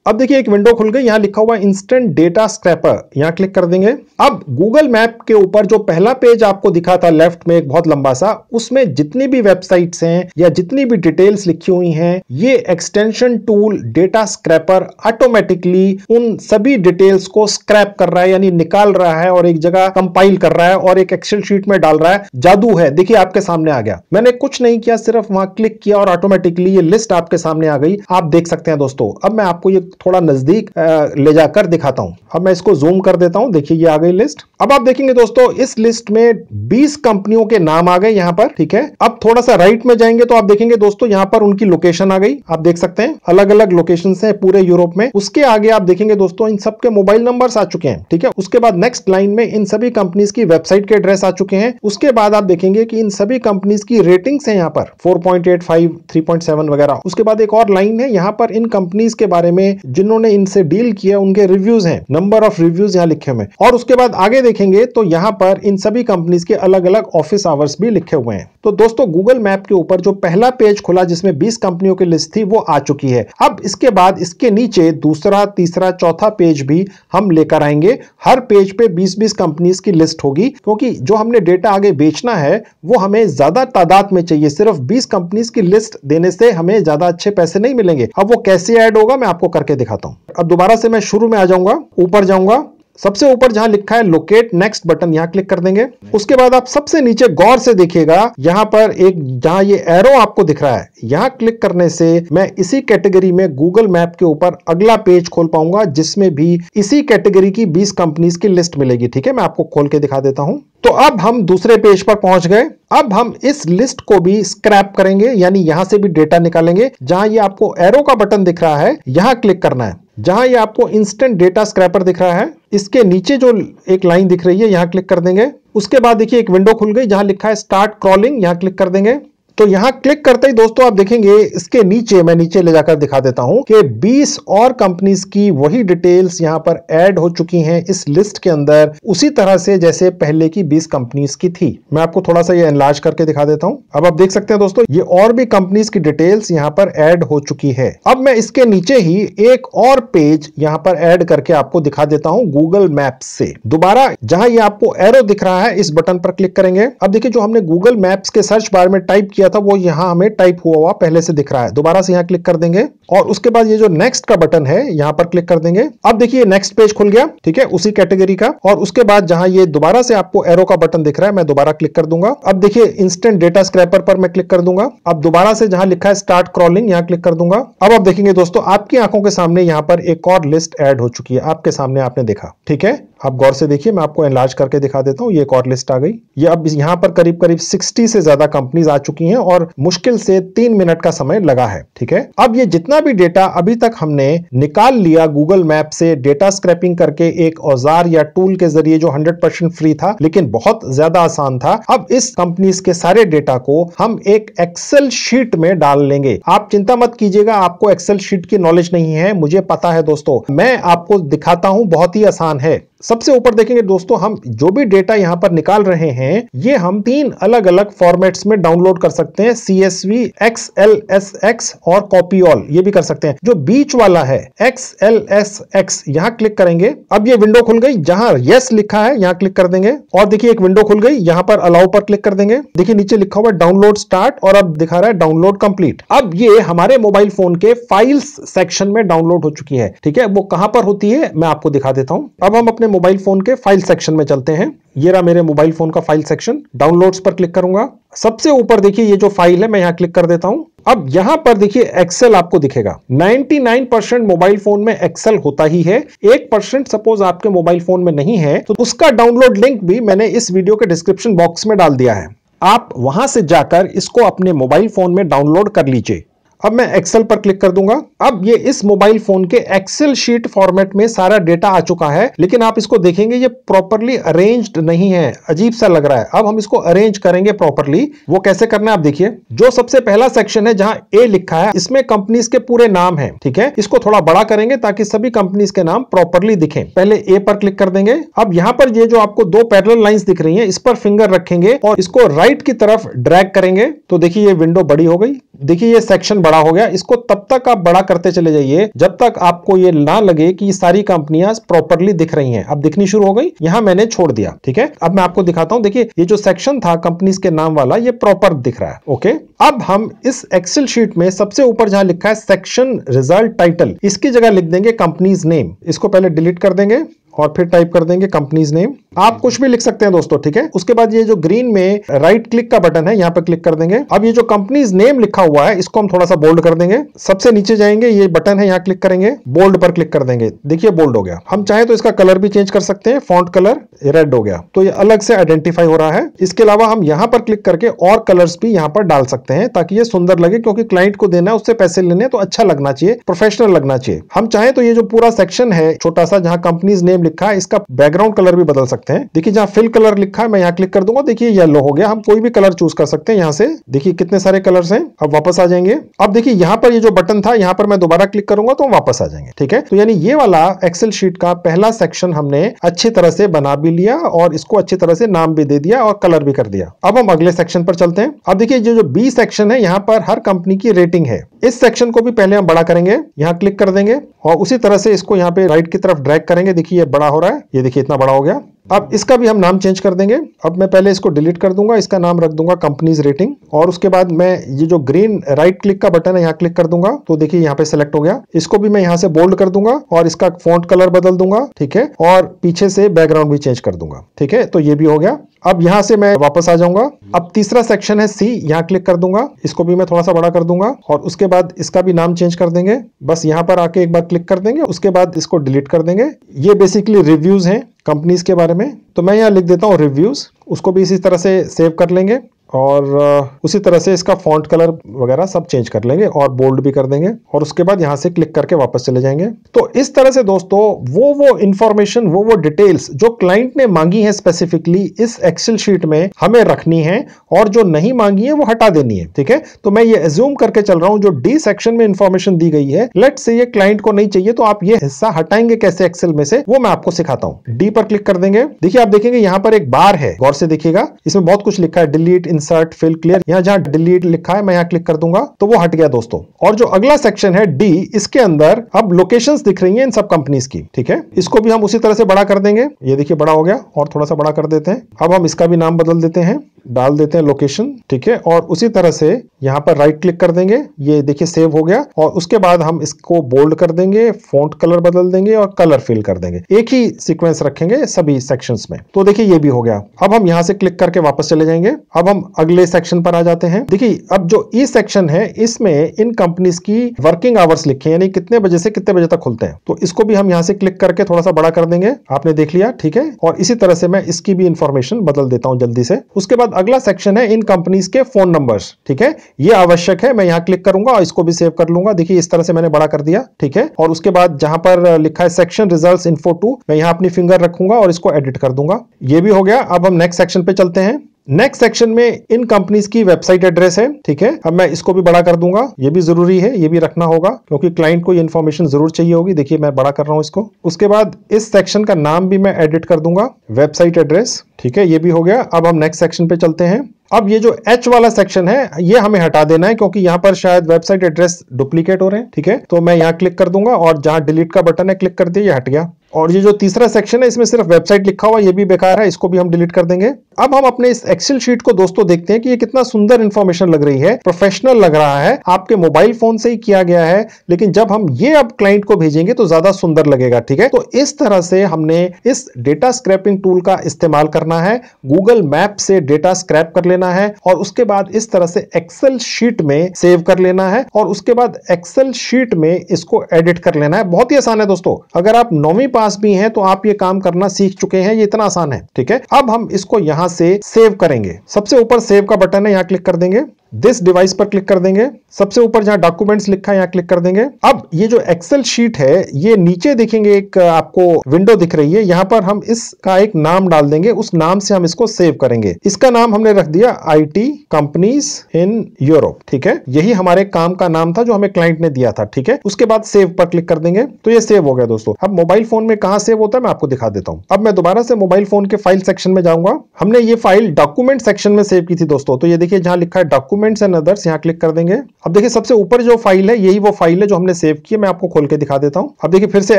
अब देखिए एक विंडो खुल गई यहाँ लिखा हुआ इंस्टेंट डेटा स्क्रैपर यहाँ क्लिक कर देंगे अब गूगल मैप के ऊपर जो पहला पेज आपको दिखा था लेफ्ट में एक बहुत लंबा सा उसमें जितनी भी वेबसाइट्स हैं या जितनी भी डिटेल्स लिखी हुई हैं ये extension tool data scraper automatically उन सभी डिटेल्स को स्क्रैप कर रहा है यानी निकाल रहा है और एक जगह कंपाइल कर रहा है और एक एक्सेल शीट में डाल रहा है जादू है देखिए आपके सामने आ गया मैंने कुछ नहीं किया सिर्फ वहां क्लिक किया और ऑटोमेटिकली ये लिस्ट आपके सामने आ गई आप देख सकते हैं दोस्तों अब मैं आपको ये थोड़ा नज़दीक ले जाकर दिखाता हूं अब मैं इसको जूम कर देता हूँ देखिए ये आ गई लिस्ट अब आप देखेंगे दोस्तों इस लिस्ट में 20 कंपनियों के नाम आ गए यहाँ पर ठीक है अब थोड़ा सा राइट में जाएंगे तो आप देखेंगे दोस्तों यहाँ पर उनकी लोकेशन आ गई आप देख सकते हैं अलग अलग लोकेशन है पूरे यूरोप में उसके आगे आप देखेंगे दोस्तों इन सबके मोबाइल नंबर आ चुके हैं ठीक है उसके बाद नेक्स्ट लाइन में इन सभी कंपनीज की वेबसाइट के एड्रेस आ चुके हैं उसके बाद आप देखेंगे की इन सभी कंपनीज की रेटिंग है यहाँ पर फोर पॉइंट वगैरह उसके बाद एक और लाइन है यहाँ पर इन कंपनीज के बारे में जिन्होंने इनसे डील किया उनके रिव्यूज हैं नंबर ऑफ रिव्यूज यहाँ लिखे हुए हैं और उसके बाद आगे देखेंगे तो यहाँ पर इन सभी कंपनीज के अलग अलग ऑफिस आवर्स भी लिखे हुए हैं तो दोस्तों गूगल मैप के ऊपर जो पहला पेज खुला जिसमें बीस कंपनियों की लिस्ट थी वो आ चुकी है अब इसके बाद इसके नीचे दूसरा तीसरा चौथा पेज भी हम लेकर आएंगे हर पेज पे 20-20 कंपनीज की लिस्ट होगी क्योंकि जो हमने डेटा आगे बेचना है वो हमें ज्यादा तादाद में चाहिए सिर्फ 20 कंपनीज की लिस्ट देने से हमें ज्यादा अच्छे पैसे नहीं मिलेंगे अब वो कैसे ऐड होगा मैं आपको करके करके दिखाता हूँ अब दोबारा से मैं शुरू में आ जाऊंगा ऊपर जाऊंगा सबसे ऊपर जहां लिखा है लोकेट नेक्स्ट बटन यहां क्लिक कर देंगे उसके बाद आप सबसे नीचे गौर से देखिएगा यहां पर एक जहां ये एरो आपको दिख रहा है यहां क्लिक करने से मैं इसी कैटेगरी में गूगल मैप के ऊपर अगला पेज खोल पाऊंगा जिसमें भी इसी कैटेगरी की 20 कंपनीज की लिस्ट मिलेगी ठीक है मैं आपको खोल के दिखा देता हूं तो अब हम दूसरे पेज पर पहुंच गए अब हम इस लिस्ट को भी स्क्रैप करेंगे यानी यहां से भी डेटा निकालेंगे जहां ये आपको एरो का बटन दिख रहा है यहां क्लिक करना है जहां ये आपको इंस्टेंट डेटा स्क्रैपर दिख रहा है इसके नीचे जो एक लाइन दिख रही है यहां क्लिक कर देंगे उसके बाद देखिए एक विंडो खुल गई जहां लिखा है स्टार्ट क्रॉलिंग यहां क्लिक कर देंगे तो यहाँ क्लिक करते ही दोस्तों आप देखेंगे इसके नीचे मैं नीचे ले जाकर दिखा देता हूं कि 20 और कंपनीज की वही डिटेल्स यहाँ पर ऐड हो चुकी हैं इस लिस्ट के अंदर उसी तरह से जैसे पहले की 20 कंपनीज की थी मैं आपको थोड़ा सा ये एनलाज करके दिखा देता हूं अब आप देख सकते हैं दोस्तों ये और भी कंपनीज की डिटेल्स यहाँ पर एड हो चुकी है अब मैं इसके नीचे ही एक और पेज यहाँ पर एड करके आपको दिखा देता हूँ गूगल मैप से दोबारा जहां ये आपको एरो दिख रहा है इस बटन पर क्लिक करेंगे अब देखिये जो हमने गूगल मैप्स के सर्च बार में टाइप किया किया था वो यहां हमें टाइप हुआ हुआ पहले से दिख रहा है दोबारा से यहां क्लिक कर देंगे और उसके बाद ये जो नेक्स्ट का बटन है यहां पर क्लिक कर देंगे अब देखिए नेक्स्ट पेज खुल गया ठीक है उसी कैटेगरी का और उसके बाद जहां ये दोबारा से आपको एरो का बटन दिख रहा है मैं दोबारा क्लिक कर दूंगा अब देखिए इंस्टेंट डेटा स्क्रैपर पर मैं क्लिक कर दूंगा अब दोबारा से जहां लिखा है स्टार्ट क्रॉलिंग यहाँ क्लिक कर दूंगा अब आप देखेंगे दोस्तों आपकी आंखों के सामने यहाँ पर एक और लिस्ट एड हो चुकी है आपके सामने आपने देखा ठीक है आप गौर से देखिए मैं आपको एनलाज करके दिखा देता हूँ ये एक और लिस्ट आ गई ये अब यहाँ पर करीब करीब सिक्सटी से ज्यादा कंपनीज आ चुकी है हैं और मुश्किल से तीन मिनट का समय लगा है ठीक है अब ये जितना भी डेटा अभी तक हमने निकाल लिया गूगल मैप से डेटा स्क्रैपिंग करके एक औजार या टूल के जरिए जो 100% फ्री था लेकिन बहुत ज्यादा आसान था अब इस कंपनी के सारे डेटा को हम एक एक्सेल शीट में डाल लेंगे आप चिंता मत कीजिएगा आपको एक्सेल शीट की नॉलेज नहीं है मुझे पता है दोस्तों मैं आपको दिखाता हूं बहुत ही आसान है सबसे ऊपर देखेंगे दोस्तों हम जो भी डेटा यहाँ पर निकाल रहे हैं ये हम तीन अलग अलग फॉर्मेट्स में डाउनलोड कर सकते हैं C S V X L S X और कॉपी ऑल ये भी कर सकते हैं जो बीच वाला है एक्स एल एस एक्स यहाँ क्लिक करेंगे अब ये विंडो खुल गई जहाँ यस लिखा है यहाँ क्लिक कर देंगे और देखिए एक विंडो खुल गई यहाँ पर अलाउ पर क्लिक कर देंगे देखिए नीचे लिखा हुआ डाउनलोड स्टार्ट और अब दिखा रहा है डाउनलोड कंप्लीट अब ये हमारे मोबाइल फोन के फाइल्स सेक्शन में डाउनलोड हो चुकी है ठीक है वो कहां पर होती है मैं आपको दिखा देता हूं अब हम अपने मोबाइल फोन के फाइल सेक्शन में चलते हैं ये रहा मेरे मोबाइल फोन का फाइल सेक्शन डाउनलोड्स पर क्लिक करूंगा सबसे ऊपर देखिए ये जो फाइल है मैं यहाँ क्लिक कर देता हूँ अब यहाँ पर देखिए एक्सेल आपको दिखेगा 99% मोबाइल फोन में एक्सेल होता ही है एक परसेंट सपोज आपके मोबाइल फोन में नहीं है तो उसका डाउनलोड लिंक भी मैंने इस वीडियो के डिस्क्रिप्शन बॉक्स में डाल दिया है आप वहां से जाकर इसको अपने मोबाइल फोन में डाउनलोड कर लीजिए अब मैं एक्सेल पर क्लिक कर दूंगा अब ये इस मोबाइल फोन के एक्सेल शीट फॉर्मेट में सारा डेटा आ चुका है लेकिन आप इसको देखेंगे ये प्रॉपरली अरेंज्ड नहीं है अजीब सा लग रहा है अब हम इसको अरेंज करेंगे प्रॉपरली वो कैसे करना है आप देखिए जो सबसे पहला सेक्शन है जहां ए लिखा है इसमें कंपनीज के पूरे नाम है ठीक है इसको थोड़ा बड़ा करेंगे ताकि सभी कंपनीज के नाम प्रॉपरली दिखे पहले ए पर क्लिक कर देंगे अब यहाँ पर ये जो आपको दो पैरल लाइन दिख रही है इस पर फिंगर रखेंगे और इसको राइट की तरफ ड्रैग करेंगे तो देखिए ये विंडो बड़ी हो गई देखिए ये सेक्शन बड़ा हो गया इसको तब तक आप बड़ा करते चले जाइए जब तक आपको ये ना लगे कि सारी कंपनियां प्रॉपरली दिख रही हैं अब दिखनी शुरू हो गई यहां मैंने छोड़ दिया ठीक है अब मैं आपको दिखाता हूं देखिए ये जो सेक्शन था कंपनीज के नाम वाला ये प्रॉपर दिख रहा है ओके अब हम इस एक्सेल शीट में सबसे ऊपर जहां लिखा है सेक्शन रिजल्ट टाइटल इसकी जगह लिख देंगे कंपनीज नेम इसको पहले डिलीट कर देंगे और फिर टाइप कर देंगे कंपनीज नेम आप हम्म। कुछ भी लिख सकते हैं दोस्तों ठीक है उसके बाद ये जो ग्रीन में राइट क्लिक का बटन है यहाँ पे क्लिक कर देंगे अब ये जो कंपनीज नेम लिखा हुआ है इसको हम थोड़ा सा बोल्ड कर देंगे सबसे नीचे जाएंगे ये बटन है यहाँ क्लिक करेंगे बोल्ड पर क्लिक कर देंगे देखिए बोल्ड हो गया हम चाहे तो इसका कलर भी चेंज कर सकते हैं फॉन्ट कलर रेड हो गया तो ये अलग से आइडेंटिफाई हो रहा है इसके अलावा हम यहाँ पर क्लिक करके और कलर भी यहाँ पर डाल सकते हैं ताकि ये सुंदर लगे क्योंकि क्लाइंट को देना है उससे पैसे लेने तो अच्छा लगना चाहिए प्रोफेशनल लगना चाहिए हम चाहे तो ये जो पूरा सेक्शन है छोटा सा जहाँ कंपनीज नेम लिखा है इसका बैकग्राउंड कलर भी बदल सकते हैं देखिए जहां फिल कलर लिखा है मैं यहाँ क्लिक कर दूंगा देखिए येलो हो गया हम कोई भी कलर चूज कर सकते हैं यहाँ से देखिए कितने सारे कलर हैं अब वापस आ जाएंगे अब देखिए यहाँ पर ये जो बटन था यहाँ पर मैं दोबारा क्लिक करूंगा तो वापस आ जाएंगे ठीक है तो यानी ये वाला एक्सेल शीट का पहला सेक्शन हमने अच्छी तरह से बना भी लिया और इसको अच्छी तरह से नाम भी दे दिया और कलर भी कर दिया अब हम अगले सेक्शन पर चलते हैं अब देखिए जो जो बी सेक्शन है यहाँ पर हर कंपनी की रेटिंग है इस सेक्शन को भी पहले हम बड़ा करेंगे यहाँ क्लिक कर देंगे और उसी तरह से इसको यहाँ पे राइट की तरफ ड्रैग करेंगे देखिए बड़ा हो रहा है ये देखिए इतना बड़ा हो गया अब इसका भी हम नाम चेंज कर देंगे अब मैं पहले इसको डिलीट कर दूंगा इसका नाम रख दूंगा कंपनीज रेटिंग और उसके बाद मैं ये जो ग्रीन राइट क्लिक का बटन है यहाँ क्लिक कर दूंगा तो देखिए यहाँ पे सिलेक्ट हो गया इसको भी मैं यहाँ से बोल्ड कर दूंगा और इसका फॉन्ट कलर बदल दूंगा ठीक है और पीछे से बैकग्राउंड भी चेंज कर दूंगा ठीक है तो ये भी हो गया अब यहाँ से मैं वापस आ जाऊंगा अब तीसरा सेक्शन है सी यहाँ क्लिक कर दूंगा इसको भी मैं थोड़ा सा बड़ा कर दूंगा और उसके बाद इसका भी नाम चेंज कर देंगे बस यहाँ पर आके एक बार क्लिक कर देंगे उसके बाद इसको डिलीट कर देंगे ये बेसिकली रिव्यूज हैं कंपनीज़ के बारे में तो मैं यहाँ लिख देता हूँ रिव्यूज़ उसको भी इसी तरह से सेव कर लेंगे और उसी तरह से इसका फॉन्ट कलर वगैरह सब चेंज कर लेंगे और बोल्ड भी कर देंगे और उसके बाद यहाँ से क्लिक करके वापस चले जाएंगे तो इस तरह से दोस्तों वो वो इन्फॉर्मेशन वो वो डिटेल्स जो क्लाइंट ने मांगी है स्पेसिफिकली इस एक्सेल शीट में हमें रखनी है और जो नहीं मांगी है वो हटा देनी है ठीक है तो मैं ये एज्यूम करके चल रहा हूँ जो डी सेक्शन में इन्फॉर्मेशन दी गई है लेट से ये क्लाइंट को नहीं चाहिए तो आप ये हिस्सा हटाएंगे कैसे एक्सेल में से वो मैं आपको सिखाता हूँ डी पर क्लिक कर देंगे देखिए आप देखेंगे यहाँ पर एक बार है गौर से देखिएगा इसमें बहुत कुछ लिखा है डिलीट इंसर्ट फिल क्लियर यहाँ जहां डिलीट लिखा है मैं यहाँ क्लिक कर दूंगा तो वो हट गया दोस्तों और जो अगला सेक्शन है डी इसके अंदर अब लोकेशंस दिख रही हैं इन सब कंपनीज की ठीक है इसको भी हम उसी तरह से बड़ा कर देंगे ये देखिए बड़ा हो गया और थोड़ा सा बड़ा कर देते हैं अब हम इसका भी नाम बदल देते हैं डाल देते हैं लोकेशन ठीक है और उसी तरह से यहाँ पर राइट क्लिक कर देंगे ये देखिए सेव हो गया और उसके बाद हम इसको बोल्ड कर देंगे फ़ॉन्ट कलर बदल देंगे और कलर फिल कर देंगे एक ही सीक्वेंस रखेंगे सभी सेक्शंस में तो देखिए ये भी हो गया अब हम यहाँ से क्लिक करके वापस चले जाएंगे अब हम अगले सेक्शन पर आ जाते हैं देखिए अब जो ई सेक्शन है इसमें इन कंपनीज की वर्किंग आवर्स लिखे यानी कितने बजे से कितने बजे तक खुलते हैं तो इसको भी हम यहाँ से क्लिक करके थोड़ा सा बड़ा कर देंगे आपने देख लिया ठीक है और इसी तरह से मैं इसकी भी इंफॉर्मेशन बदल देता हूँ जल्दी से उसके बाद अगला सेक्शन है इन कंपनीज के फोन नंबर्स ठीक है ये आवश्यक है मैं यहाँ क्लिक करूंगा और इसको भी सेव कर लूंगा देखिए इस तरह से मैंने बड़ा कर दिया ठीक है और उसके बाद जहां पर लिखा है सेक्शन रिजल्ट इन्फो टू मैं यहाँ अपनी फिंगर रखूंगा और इसको एडिट कर दूंगा ये भी हो गया अब हम नेक्स्ट सेक्शन पे चलते हैं नेक्स्ट सेक्शन में इन कंपनीज की वेबसाइट एड्रेस है ठीक है अब मैं इसको भी बड़ा कर दूंगा ये भी जरूरी है ये भी रखना होगा क्योंकि क्लाइंट को ये इन्फॉर्मेशन जरूर चाहिए होगी देखिए मैं बड़ा कर रहा हूँ इसको उसके बाद इस सेक्शन का नाम भी मैं एडिट कर दूंगा वेबसाइट एड्रेस ठीक है ये भी हो गया अब हम नेक्स्ट सेक्शन पे चलते हैं अब ये जो एच वाला सेक्शन है ये हमें हटा देना है क्योंकि यहां पर शायद वेबसाइट एड्रेस डुप्लीकेट हो रहे हैं ठीक है तो मैं यहां क्लिक कर दूंगा और जहां डिलीट का बटन है क्लिक कर दिया ये हट गया और ये जो तीसरा सेक्शन है इसमें सिर्फ वेबसाइट लिखा हुआ ये भी बेकार है इसको भी हम डिलीट कर देंगे अब हम अपने इस एक्सेल शीट को दोस्तों देखते हैं कि ये कितना सुंदर इन्फॉर्मेशन लग रही है प्रोफेशनल लग रहा है आपके मोबाइल फोन से ही किया गया है लेकिन जब हम ये अब क्लाइंट को भेजेंगे तो ज्यादा सुंदर लगेगा ठीक है तो इस तरह से हमने इस डेटा स्क्रैपिंग टूल का इस्तेमाल करना है गूगल मैप से डेटा स्क्रैप कर लेना लेना है और उसके बाद इस तरह से एक्सेल शीट में सेव कर लेना है और उसके बाद एक्सेल शीट में इसको एडिट कर लेना है बहुत ही आसान है दोस्तों अगर आप नौवीं पास भी हैं तो आप ये काम करना सीख चुके हैं ये इतना आसान है ठीक है अब हम इसको यहां से सेव करेंगे सबसे ऊपर सेव का बटन है यहां क्लिक कर देंगे दिस डिवाइस पर क्लिक कर देंगे सबसे ऊपर जहां डॉक्यूमेंट्स लिखा है यहां क्लिक कर देंगे अब ये जो एक्सेल शीट है ये नीचे देखेंगे एक आपको विंडो दिख रही है यहां पर हम इसका एक नाम डाल देंगे उस नाम से हम इसको सेव करेंगे इसका नाम हमने रख दिया आईटी कंपनीज इन यूरोप ठीक है यही हमारे काम का नाम था जो हमें क्लाइंट ने दिया था ठीक है उसके बाद सेव पर क्लिक कर देंगे तो ये सेव हो गया दोस्तों अब मोबाइल फोन में कहा सेव होता है मैं आपको दिखा देता हूं अब मैं दोबारा से मोबाइल फोन के फाइल सेक्शन में जाऊंगा हमने ये फाइल डॉक्यूमेंट सेक्शन में सेव की थी दोस्तों तो ये देखिए जहां लिखा है डॉक्यूमेंट डॉक्यूमेंट्स एंड अदर्स यहाँ क्लिक कर देंगे अब देखिए सबसे ऊपर जो फाइल है यही वो फाइल है जो हमने सेव की है मैं आपको खोल के दिखा देता हूँ अब देखिए फिर से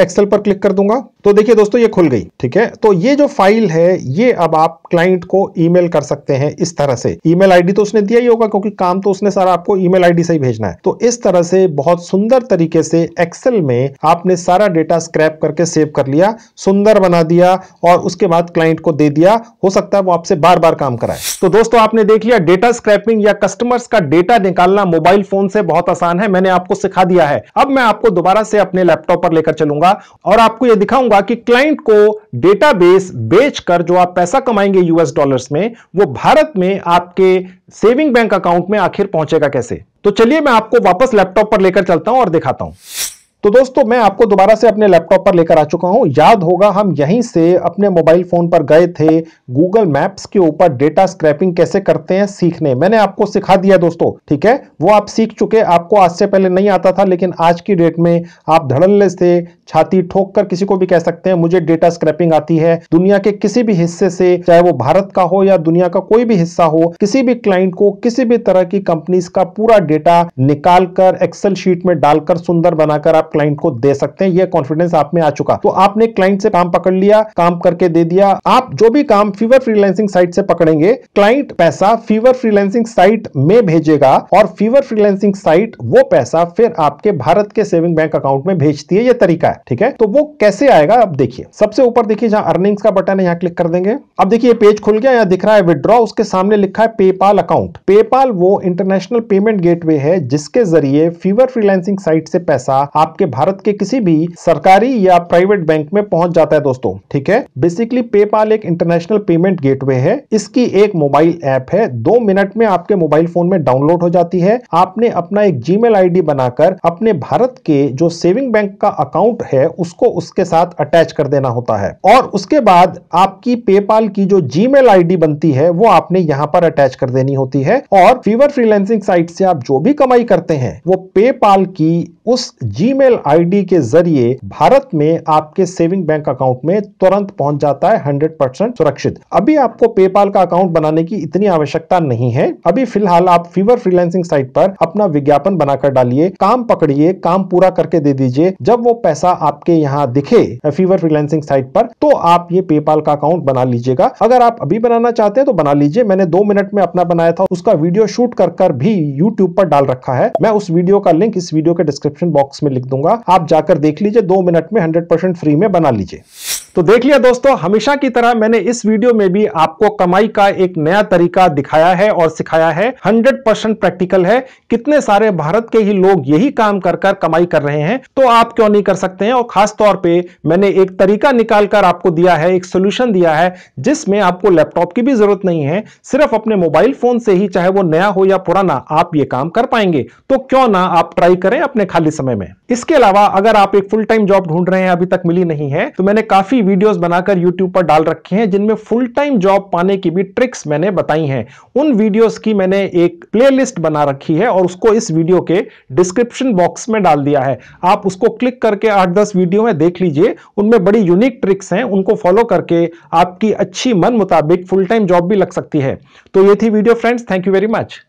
एक्सेल पर क्लिक कर दूंगा तो देखिए दोस्तों ये खुल गई ठीक है तो ये जो फाइल है ये अब आप क्लाइंट को ईमेल कर सकते हैं इस तरह से ईमेल आईडी तो उसने दिया ही होगा क्योंकि काम तो उसने सारा आपको ईमेल आईडी से ही भेजना है तो इस तरह से बहुत सुंदर तरीके से एक्सेल में आपने सारा डेटा स्क्रैप करके सेव कर लिया सुंदर बना दिया और उसके बाद क्लाइंट को दे दिया हो सकता है वो आपसे बार बार काम कराए तो दोस्तों आपने देख लिया डेटा स्क्रैपिंग या कस्टमर कस्टमर्स का डेटा निकालना मोबाइल फोन से बहुत आसान है मैंने आपको सिखा दिया है अब मैं आपको दोबारा से अपने लैपटॉप पर लेकर चलूंगा और आपको यह दिखाऊंगा कि क्लाइंट को डेटाबेस बेचकर जो आप पैसा कमाएंगे यूएस डॉलर्स में वो भारत में आपके सेविंग बैंक अकाउंट में आखिर पहुंचेगा कैसे तो चलिए मैं आपको वापस लैपटॉप पर लेकर चलता हूं और दिखाता हूं तो दोस्तों मैं आपको दोबारा से अपने लैपटॉप पर लेकर आ चुका हूं याद होगा हम यहीं से अपने मोबाइल फ़ोन पर गए थे गूगल मैप्स के ऊपर डेटा स्क्रैपिंग कैसे करते हैं सीखने मैंने आपको सिखा दिया दोस्तों ठीक है वो आप सीख चुके आपको आज से पहले नहीं आता था लेकिन आज की डेट में आप धड़ल्ले से छाती ठोक कर किसी को भी कह सकते हैं मुझे डेटा स्क्रैपिंग आती है दुनिया के किसी भी हिस्से से चाहे वो भारत का हो या दुनिया का कोई भी हिस्सा हो किसी भी क्लाइंट को किसी भी तरह की कंपनीज का पूरा डेटा निकालकर एक्सेल शीट में डालकर सुंदर बनाकर आप क्लाइंट को दे सकते हैं यह कॉन्फिडेंस आप में आ चुका तो आपने क्लाइंट से काम पकड़ लिया काम करके दे दिया आप जो भी काम फीवर फ्रीलैंसिंग साइट से पकड़ेंगे क्लाइंट पैसा फीवर फ्रीलैंसिंग साइट में भेजेगा और फीवर फ्रीलैंसिंग साइट वो पैसा फिर आपके भारत के सेविंग बैंक अकाउंट में भेजती है ये तरीका है ठीक है तो वो कैसे आएगा अब देखिए सबसे ऊपर देखिए जहां अर्निंग्स का बटन है यहां क्लिक कर देंगे अब देखिए पेज खुल गया यहां दिख रहा है विड्रॉ उसके सामने लिखा है पेपाल अकाउंट पेपाल वो इंटरनेशनल पेमेंट गेटवे है जिसके जरिए फीवर फ्रीलैंसिंग साइट से पैसा आप आपके भारत के किसी भी सरकारी या प्राइवेट बैंक में पहुंच जाता है दोस्तों ठीक है बेसिकली पेपाल एक इंटरनेशनल पेमेंट गेटवे है इसकी एक मोबाइल ऐप है दो मिनट में आपके मोबाइल फोन में डाउनलोड हो जाती है आपने अपना एक जी मेल बनाकर अपने भारत के जो सेविंग बैंक का अकाउंट है उसको उसके साथ अटैच कर देना होता है और उसके बाद आपकी पेपाल की जो जी मेल बनती है वो आपने यहाँ पर अटैच कर देनी होती है और फीवर फ्रीलैंसिंग साइट से आप जो भी कमाई करते हैं वो पेपाल की उस जीमेल आईडी के जरिए भारत में आपके सेविंग बैंक अकाउंट में तुरंत पहुंच जाता है हंड्रेड परसेंट सुरक्षित अभी आपको पेपाल का अकाउंट बनाने की इतनी आवश्यकता नहीं है अभी फिलहाल आप फीवर फ्रीलांसिंग साइट पर अपना विज्ञापन बनाकर डालिए काम पकड़िए काम पूरा करके दे दीजिए जब वो पैसा आपके यहाँ दिखे फीवर फ्रीलांसिंग साइट पर तो आप ये पेपाल का अकाउंट बना लीजिएगा अगर आप अभी बनाना चाहते हैं तो बना लीजिए मैंने दो मिनट में अपना बनाया था उसका वीडियो शूट कर, कर भी यूट्यूब पर डाल रखा है मैं उस वीडियो का लिंक इस वीडियो के डिस्क्रिप्शन डिस्क्रिप्शन बॉक्स में लिख दूंगा आप जाकर देख लीजिए दो मिनट में हंड्रेड फ्री में बना लीजिए तो देख लिया दोस्तों हमेशा की तरह मैंने इस वीडियो में भी आपको कमाई का एक नया तरीका दिखाया है और सिखाया है 100 परसेंट प्रैक्टिकल है कितने सारे भारत के ही लोग यही काम कर कर कमाई कर रहे हैं तो आप क्यों नहीं कर सकते हैं और खास तौर पे मैंने एक तरीका निकालकर आपको दिया है एक सोल्यूशन दिया है जिसमें आपको लैपटॉप की भी जरूरत नहीं है सिर्फ अपने मोबाइल फोन से ही चाहे वो नया हो या पुराना आप ये काम कर पाएंगे तो क्यों ना आप ट्राई करें अपने खाली समय में इसके अलावा अगर आप एक फुल टाइम जॉब ढूंढ रहे हैं अभी तक मिली नहीं है तो मैंने काफी वीडियोस बनाकर YouTube पर डाल रखे हैं जिनमें फुल टाइम जॉब पाने की भी ट्रिक्स मैंने बताई हैं उन वीडियोस की मैंने एक प्लेलिस्ट बना रखी है और उसको इस वीडियो के डिस्क्रिप्शन बॉक्स में डाल दिया है आप उसको क्लिक करके आठ दस वीडियो में देख लीजिए उनमें बड़ी यूनिक ट्रिक्स हैं उनको फॉलो करके आपकी अच्छी मन मुताबिक फुल टाइम जॉब भी लग सकती है तो ये थी video friends thank you very much